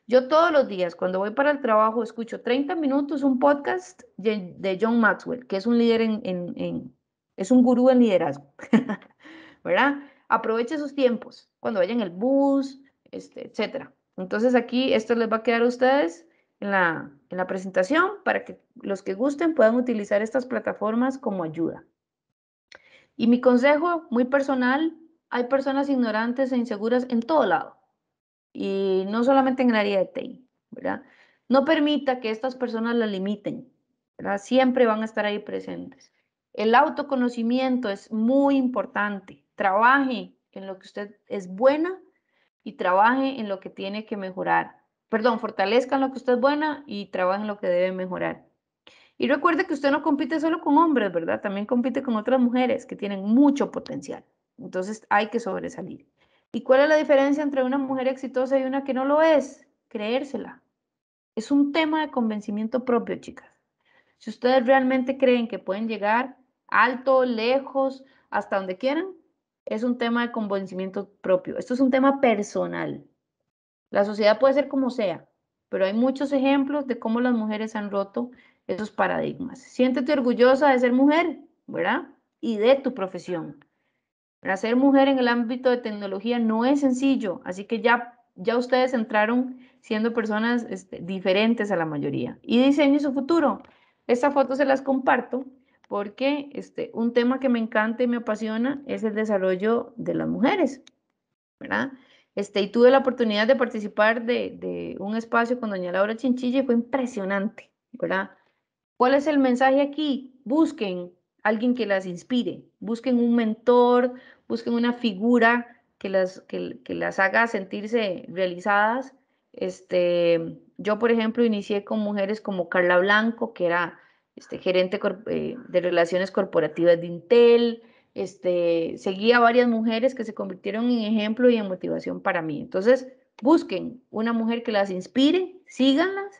Yo todos los días, cuando voy para el trabajo, escucho 30 minutos un podcast de John Maxwell, que es un líder en, es un gurú en liderazgo, ¿verdad? Aproveche sus tiempos, cuando vaya en el bus, este, etcétera. Entonces aquí esto les va a quedar a ustedes en la, presentación para que los que gusten puedan utilizar estas plataformas como ayuda. Y mi consejo muy personal, hay personas ignorantes e inseguras en todo lado, y no solamente en el área de TI, ¿verdad? No permita que estas personas la limiten, ¿verdad? Siempre van a estar ahí presentes. El autoconocimiento es muy importante. Trabaje en lo que usted es buena y trabaje en lo que tiene que mejorar perdón, fortalezcan lo que usted es buena y trabajen lo que debe mejorar. Y recuerde que usted no compite solo con hombres, ¿verdad? También compite con otras mujeres que tienen mucho potencial. Entonces hay que sobresalir. ¿Y cuál es la diferencia entre una mujer exitosa y una que no lo es? Creérsela. Es un tema de convencimiento propio, chicas. Si ustedes realmente creen que pueden llegar alto, lejos, hasta donde quieran, es un tema de convencimiento propio. Esto es un tema personal. La sociedad puede ser como sea, pero hay muchos ejemplos de cómo las mujeres han roto esos paradigmas. Siéntete orgullosa de ser mujer, ¿verdad? Y de tu profesión. Para ser mujer en el ámbito de tecnología no es sencillo, así que ya, ya ustedes entraron siendo personas este, diferentes a la mayoría. Y diseño su futuro. Esta foto se las comparto porque este, un tema que me encanta y me apasiona es el desarrollo de las mujeres, ¿verdad? Este, y tuve la oportunidad de participar de, un espacio con doña Laura Chinchilla y fue impresionante, ¿verdad? ¿Cuál es el mensaje aquí? Busquen alguien que las inspire, busquen un mentor, busquen una figura que las, que, las haga sentirse realizadas. Este, yo, por ejemplo, inicié con mujeres como Carla Blanco, que era este, gerente eh, de relaciones corporativas de Intel, este, seguí a varias mujeres que se convirtieron en ejemplo y en motivación para mí. Entonces, busquen una mujer que las inspire, síganlas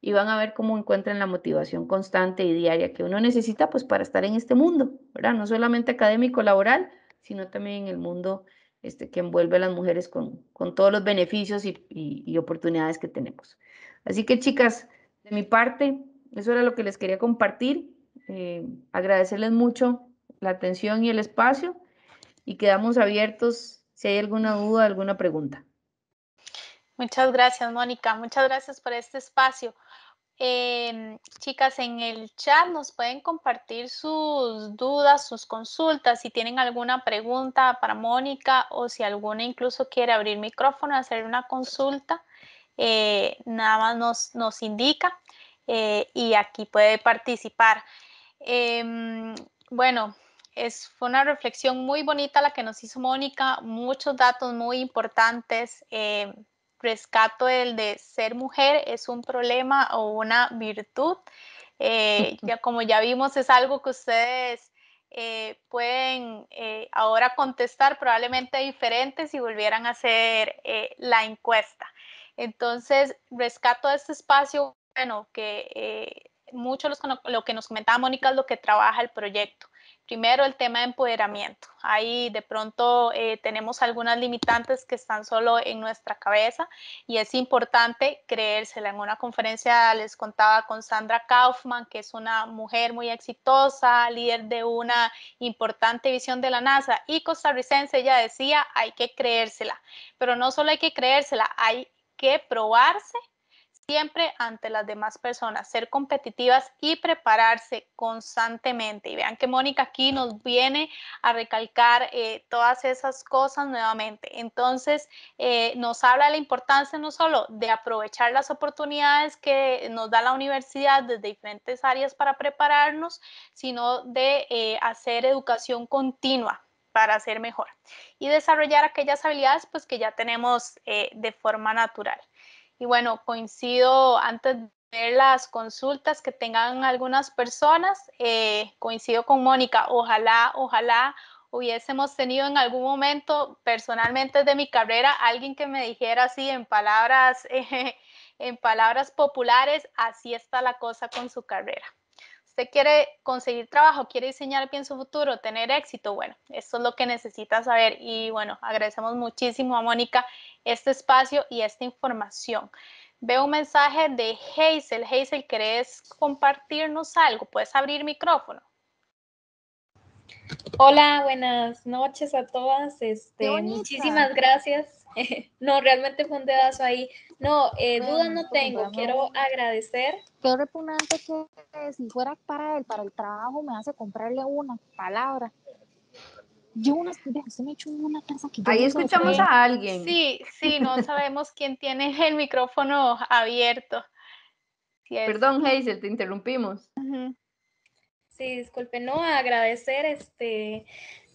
y van a ver cómo encuentran la motivación constante y diaria que uno necesita pues para estar en este mundo, ¿verdad? No solamente académico, laboral, sino también en el mundo este, que envuelve a las mujeres con, todos los beneficios y, oportunidades que tenemos. Así que chicas, de mi parte, eso era lo que les quería compartir. Eh, agradecerles mucho la atención y el espacio y quedamos abiertos si hay alguna duda, alguna pregunta.
Muchas gracias, Mónica. Muchas gracias por este espacio. Em, chicas, en el chat nos pueden compartir sus dudas, sus consultas, si tienen alguna pregunta para Mónica o si alguna incluso quiere abrir micrófono, hacer una consulta, eh, nada más nos, nos indica eh, y aquí puede participar. Em, bueno, es, fue una reflexión muy bonita la que nos hizo Mónica, muchos datos muy importantes. Eh, rescato el de ser mujer es un problema o una virtud. Eh, ya como ya vimos, es algo que ustedes eh, pueden ahora contestar probablemente diferente si volvieran a hacer la encuesta. Entonces, rescato este espacio, bueno, que mucho los, lo que nos comentaba Mónica es lo que trabaja el proyecto. Primero, el tema de empoderamiento. Ahí de pronto eh, tenemos algunas limitantes que están solo en nuestra cabeza y es importante creérsela. En una conferencia les contaba con Sandra Kaufman, que es una mujer muy exitosa, líder de una importante visión de la NASA y costarricense, ella decía, hay que creérsela. Pero no solo hay que creérsela, hay que probarse siempre ante las demás personas, ser competitivas y prepararse constantemente. Y vean que Mónica aquí nos viene a recalcar eh, todas esas cosas nuevamente. Entonces, eh, nos habla de la importancia no solo de aprovechar las oportunidades que nos da la universidad desde diferentes áreas para prepararnos, sino de eh, hacer educación continua para ser mejor y desarrollar aquellas habilidades pues que ya tenemos de forma natural. Y bueno, coincido antes de ver las consultas que tengan algunas personas, eh, coincido con Mónica, ojalá, ojalá hubiésemos tenido en algún momento, personalmente de mi carrera, alguien que me dijera así en palabras, en palabras populares, así está la cosa con su carrera usted quiere conseguir trabajo, quiere diseñar bien su futuro, tener éxito, bueno, esto es lo que necesita saber. Y bueno, agradecemos muchísimo a Mónica este espacio y esta información. Veo un mensaje de Hazel. Hazel, ¿querés compartirnos algo? ¿Puedes abrir micrófono? Hola, buenas noches a todas. Este, muchísimas gracias no, realmente fue un dedazo ahí. No, eh, dudas no pues, tengo. Quiero agradecer.
Qué repugnante que si fuera para él, para el trabajo, me hace comprarle una
palabra. Yo una, me una Ahí escuchamos a alguien. Sí, sí, no sabemos quién tiene el micrófono abierto.
Perdón, Hazel, te interrumpimos.
Sí, disculpe, no, agradecer, este,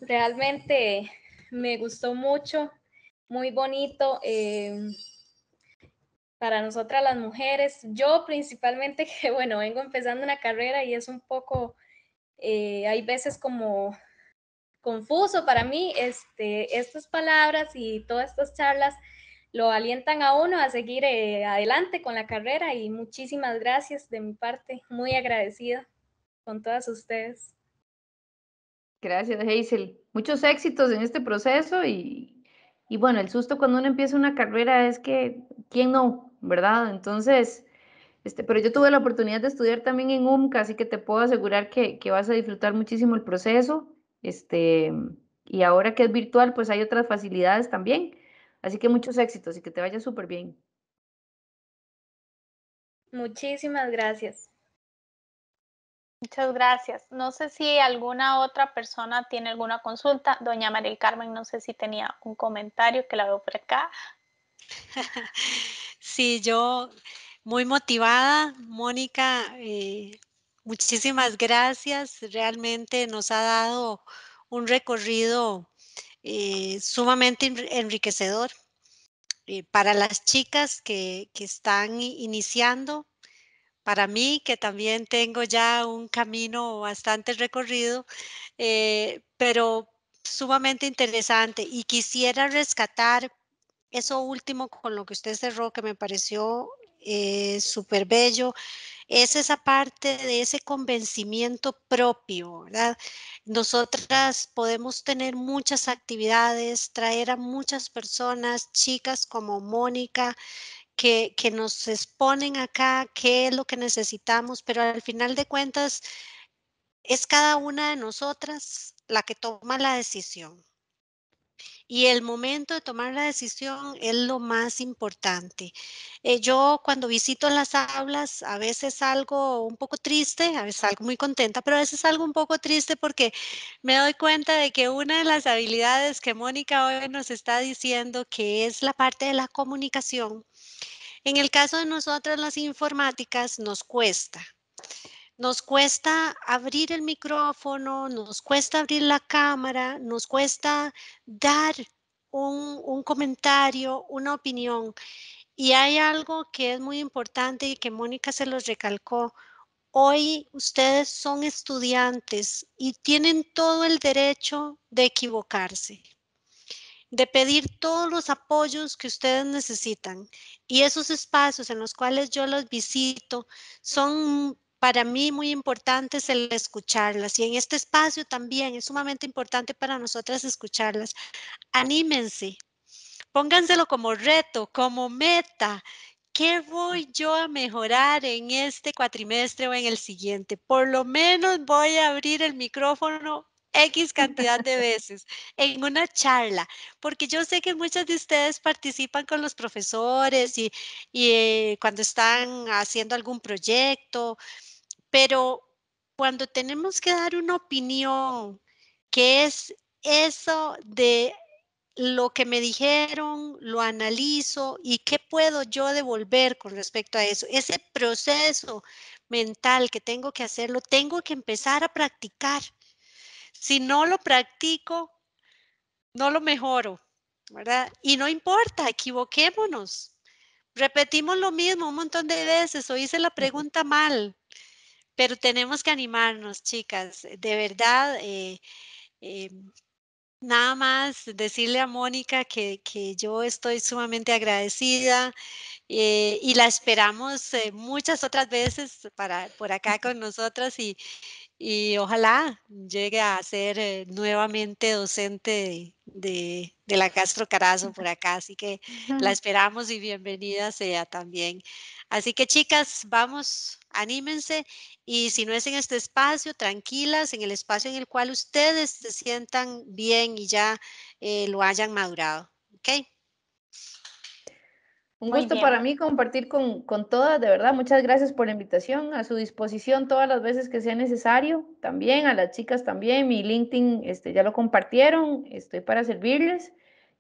realmente me gustó mucho muy bonito em, para nosotras las mujeres. Yo principalmente que, bueno, vengo empezando una carrera y es un poco, eh, hay veces como confuso para mí, este, estas palabras y todas estas charlas lo alientan a uno a seguir eh, adelante con la carrera y muchísimas gracias de mi parte, muy agradecida con todas ustedes.
Gracias, Hazel. Muchos éxitos en este proceso y, y bueno, el susto cuando uno empieza una carrera es que, ¿quién no? ¿Verdad? Entonces, este, pero yo tuve la oportunidad de estudiar también en UMCA, así que te puedo asegurar que, vas a disfrutar muchísimo el proceso. Este, y ahora que es virtual, pues hay otras facilidades también. Así que muchos éxitos y que te vaya súper bien.
Muchísimas
gracias. Muchas gracias. No sé si alguna otra persona tiene alguna consulta. Doña María Carmen, no sé si tenía un comentario que la veo por
acá. Sí, yo muy motivada, Mónica. Eh, muchísimas gracias. Realmente nos ha dado un recorrido eh, sumamente enriquecedor eh, para las chicas que, que están iniciando para mí, que también tengo ya un camino bastante recorrido, eh, pero sumamente interesante. Y quisiera rescatar eso último con lo que usted cerró, que me pareció eh, súper bello, es esa parte de ese convencimiento propio, ¿verdad? Nosotras podemos tener muchas actividades, traer a muchas personas, chicas como Mónica, que, nos exponen acá, qué es lo que necesitamos, pero al final de cuentas es cada una de nosotras la que toma la decisión. Y el momento de tomar la decisión es lo más importante. Eh, yo cuando visito las aulas, a veces salgo un poco triste, a veces algo muy contenta, pero a veces algo un poco triste porque me doy cuenta de que una de las habilidades que Mónica hoy nos está diciendo, que es la parte de la comunicación, en el caso de nosotras las informáticas nos cuesta. Nos cuesta abrir el micrófono, nos cuesta abrir la cámara, nos cuesta dar un, un comentario, una opinión. Y hay algo que es muy importante y que Mónica se los recalcó. Hoy ustedes son estudiantes y tienen todo el derecho de equivocarse de pedir todos los apoyos que ustedes necesitan. Y esos espacios en los cuales yo los visito son para mí muy importantes el escucharlas y en este espacio también es sumamente importante para nosotras escucharlas. Anímense, pónganselo como reto, como meta. ¿Qué voy yo a mejorar en este cuatrimestre o en el siguiente? Por lo menos voy a abrir el micrófono X cantidad de veces en una charla, porque yo sé que muchas de ustedes participan con los profesores y, eh, cuando están haciendo algún proyecto, pero cuando tenemos que dar una opinión, que es eso de lo que me dijeron, lo analizo y qué puedo yo devolver con respecto a eso. Ese proceso mental que tengo que hacerlo, tengo que empezar a practicar si no lo practico, no lo mejoro, ¿verdad? Y no importa, equivoquémonos. Repetimos lo mismo un montón de veces o hice la pregunta mal, pero tenemos que animarnos, chicas. De verdad, eh, eh, nada más decirle a Mónica que, yo estoy sumamente agradecida eh, y la esperamos muchas otras veces para, por acá con nosotras y, y ojalá llegue a ser eh, nuevamente docente de, de, la Castro Carazo por acá. Así que la esperamos y bienvenida sea también. Así que chicas, vamos, anímense y si no es en este espacio, tranquilas, en el espacio en el cual ustedes se sientan bien y ya eh, lo hayan madurado. ¿Ok? Un gusto para mí
compartir con, todas, de verdad. Muchas gracias por la invitación. A su disposición todas las veces que sea necesario. También a las chicas también. Mi LinkedIn este, ya lo compartieron. Estoy para servirles.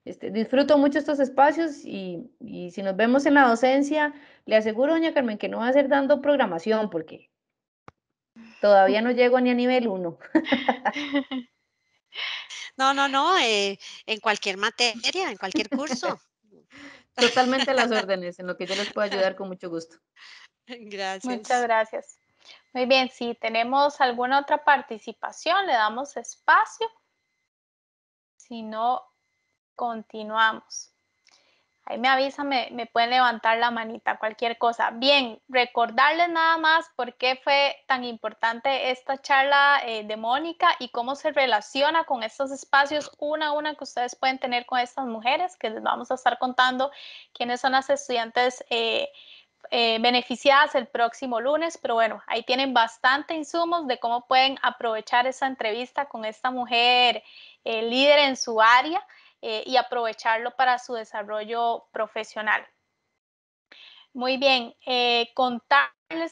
Este, disfruto mucho estos espacios y, si nos vemos en la docencia, le aseguro, doña Carmen, que no va a ser dando programación porque todavía no llego ni a nivel uno.
No, no, no, eh, en cualquier materia, en cualquier curso. Totalmente las órdenes, en lo que yo les pueda ayudar con mucho gusto. Gracias. Muchas
gracias. Muy bien, si tenemos alguna otra participación, le damos espacio. Si no, continuamos. Ahí me avisan, me, pueden levantar la manita, cualquier cosa. Bien, recordarles nada más por qué fue tan importante esta charla eh, de Mónica y cómo se relaciona con estos espacios una a una que ustedes pueden tener con estas mujeres, que les vamos a estar contando quiénes son las estudiantes. Eh, eh, beneficiadas el próximo lunes, pero bueno, ahí tienen bastante insumos de cómo pueden aprovechar esa entrevista con esta mujer líder en su área eh, y aprovecharlo para su desarrollo profesional. Muy bien, eh,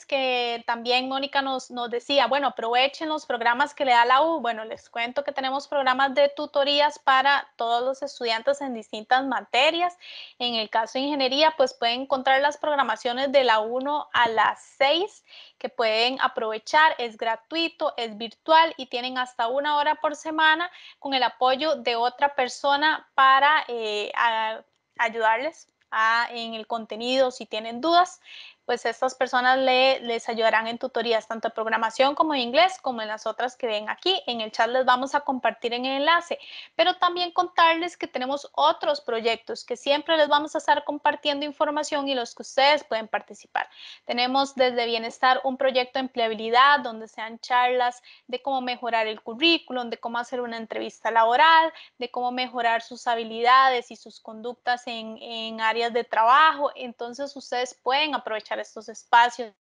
que también Mónica nos, decía, bueno, aprovechen los programas que le da la U. Bueno, les cuento que tenemos programas de tutorías para todos los estudiantes en distintas materias. En el caso de ingeniería, pues pueden encontrar las programaciones de la 1 a las 6 que pueden aprovechar. Es gratuito, es virtual y tienen hasta una hora por semana con el apoyo de otra persona para eh, ayudarles en el contenido si tienen dudas pues estas personas les ayudarán en tutorías tanto de programación como de inglés, como en las otras que ven aquí. En el chat les vamos a compartir en el enlace, pero también contarles que tenemos otros proyectos que siempre les vamos a estar compartiendo información y los que ustedes pueden participar. Tenemos desde Bienestar un proyecto de empleabilidad donde se dan charlas de cómo mejorar el currículum, de cómo hacer una entrevista laboral, de cómo mejorar sus habilidades y sus conductas en áreas de trabajo. Entonces ustedes pueden aprovechar estos espacios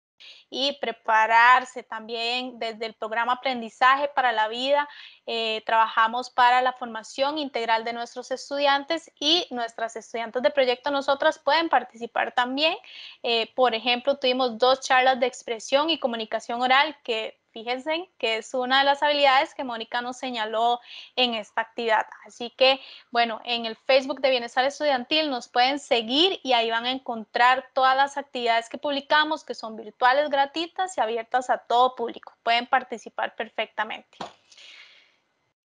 y prepararse también desde el programa Aprendizaje para la Vida. Eh, trabajamos para la formación integral de nuestros estudiantes y nuestras estudiantes de proyecto nosotras pueden participar también. Eh, por ejemplo, tuvimos dos charlas de expresión y comunicación oral que Fíjense que es una de las habilidades que Mónica nos señaló en esta actividad. Así que, bueno, en el Facebook de Bienestar Estudiantil nos pueden seguir y ahí van a encontrar todas las actividades que publicamos, que son virtuales, gratuitas y abiertas a todo público. Pueden participar perfectamente.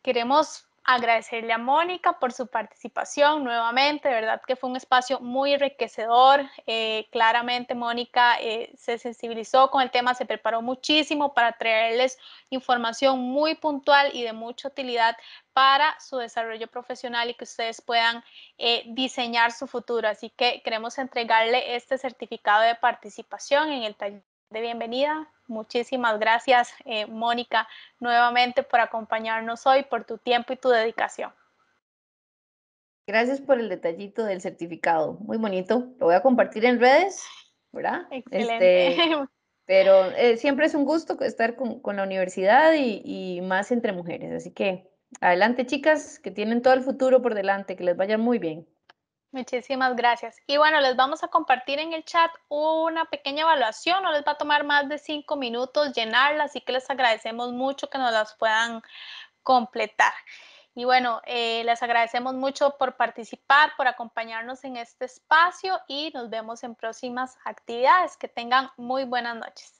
Queremos agradecerle a Mónica por su participación nuevamente, de verdad que fue un espacio muy enriquecedor. Eh, claramente Mónica eh, se sensibilizó con el tema, se preparó muchísimo para traerles información muy puntual y de mucha utilidad para su desarrollo profesional y que ustedes puedan eh, diseñar su futuro. Así que queremos entregarle este certificado de participación en el taller de bienvenida. Muchísimas gracias, eh, Mónica, nuevamente por acompañarnos hoy, por tu tiempo y tu dedicación.
Gracias por el detallito del certificado, muy bonito. Lo voy a compartir en redes, ¿verdad? Excelente. Este, pero eh, siempre es un gusto estar con, la universidad y, y, más entre mujeres. Así que adelante, chicas, que tienen todo el futuro por delante, que les vaya muy bien.
Muchísimas gracias. Y bueno, les vamos a compartir en el chat una pequeña evaluación, no les va a tomar más de cinco minutos llenarla, así que les agradecemos mucho que nos las puedan completar. Y bueno, eh, les agradecemos mucho por participar, por acompañarnos en este espacio y nos vemos en próximas actividades. Que tengan muy buenas noches.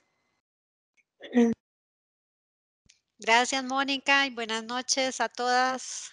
Gracias, Mónica, y buenas noches a todas.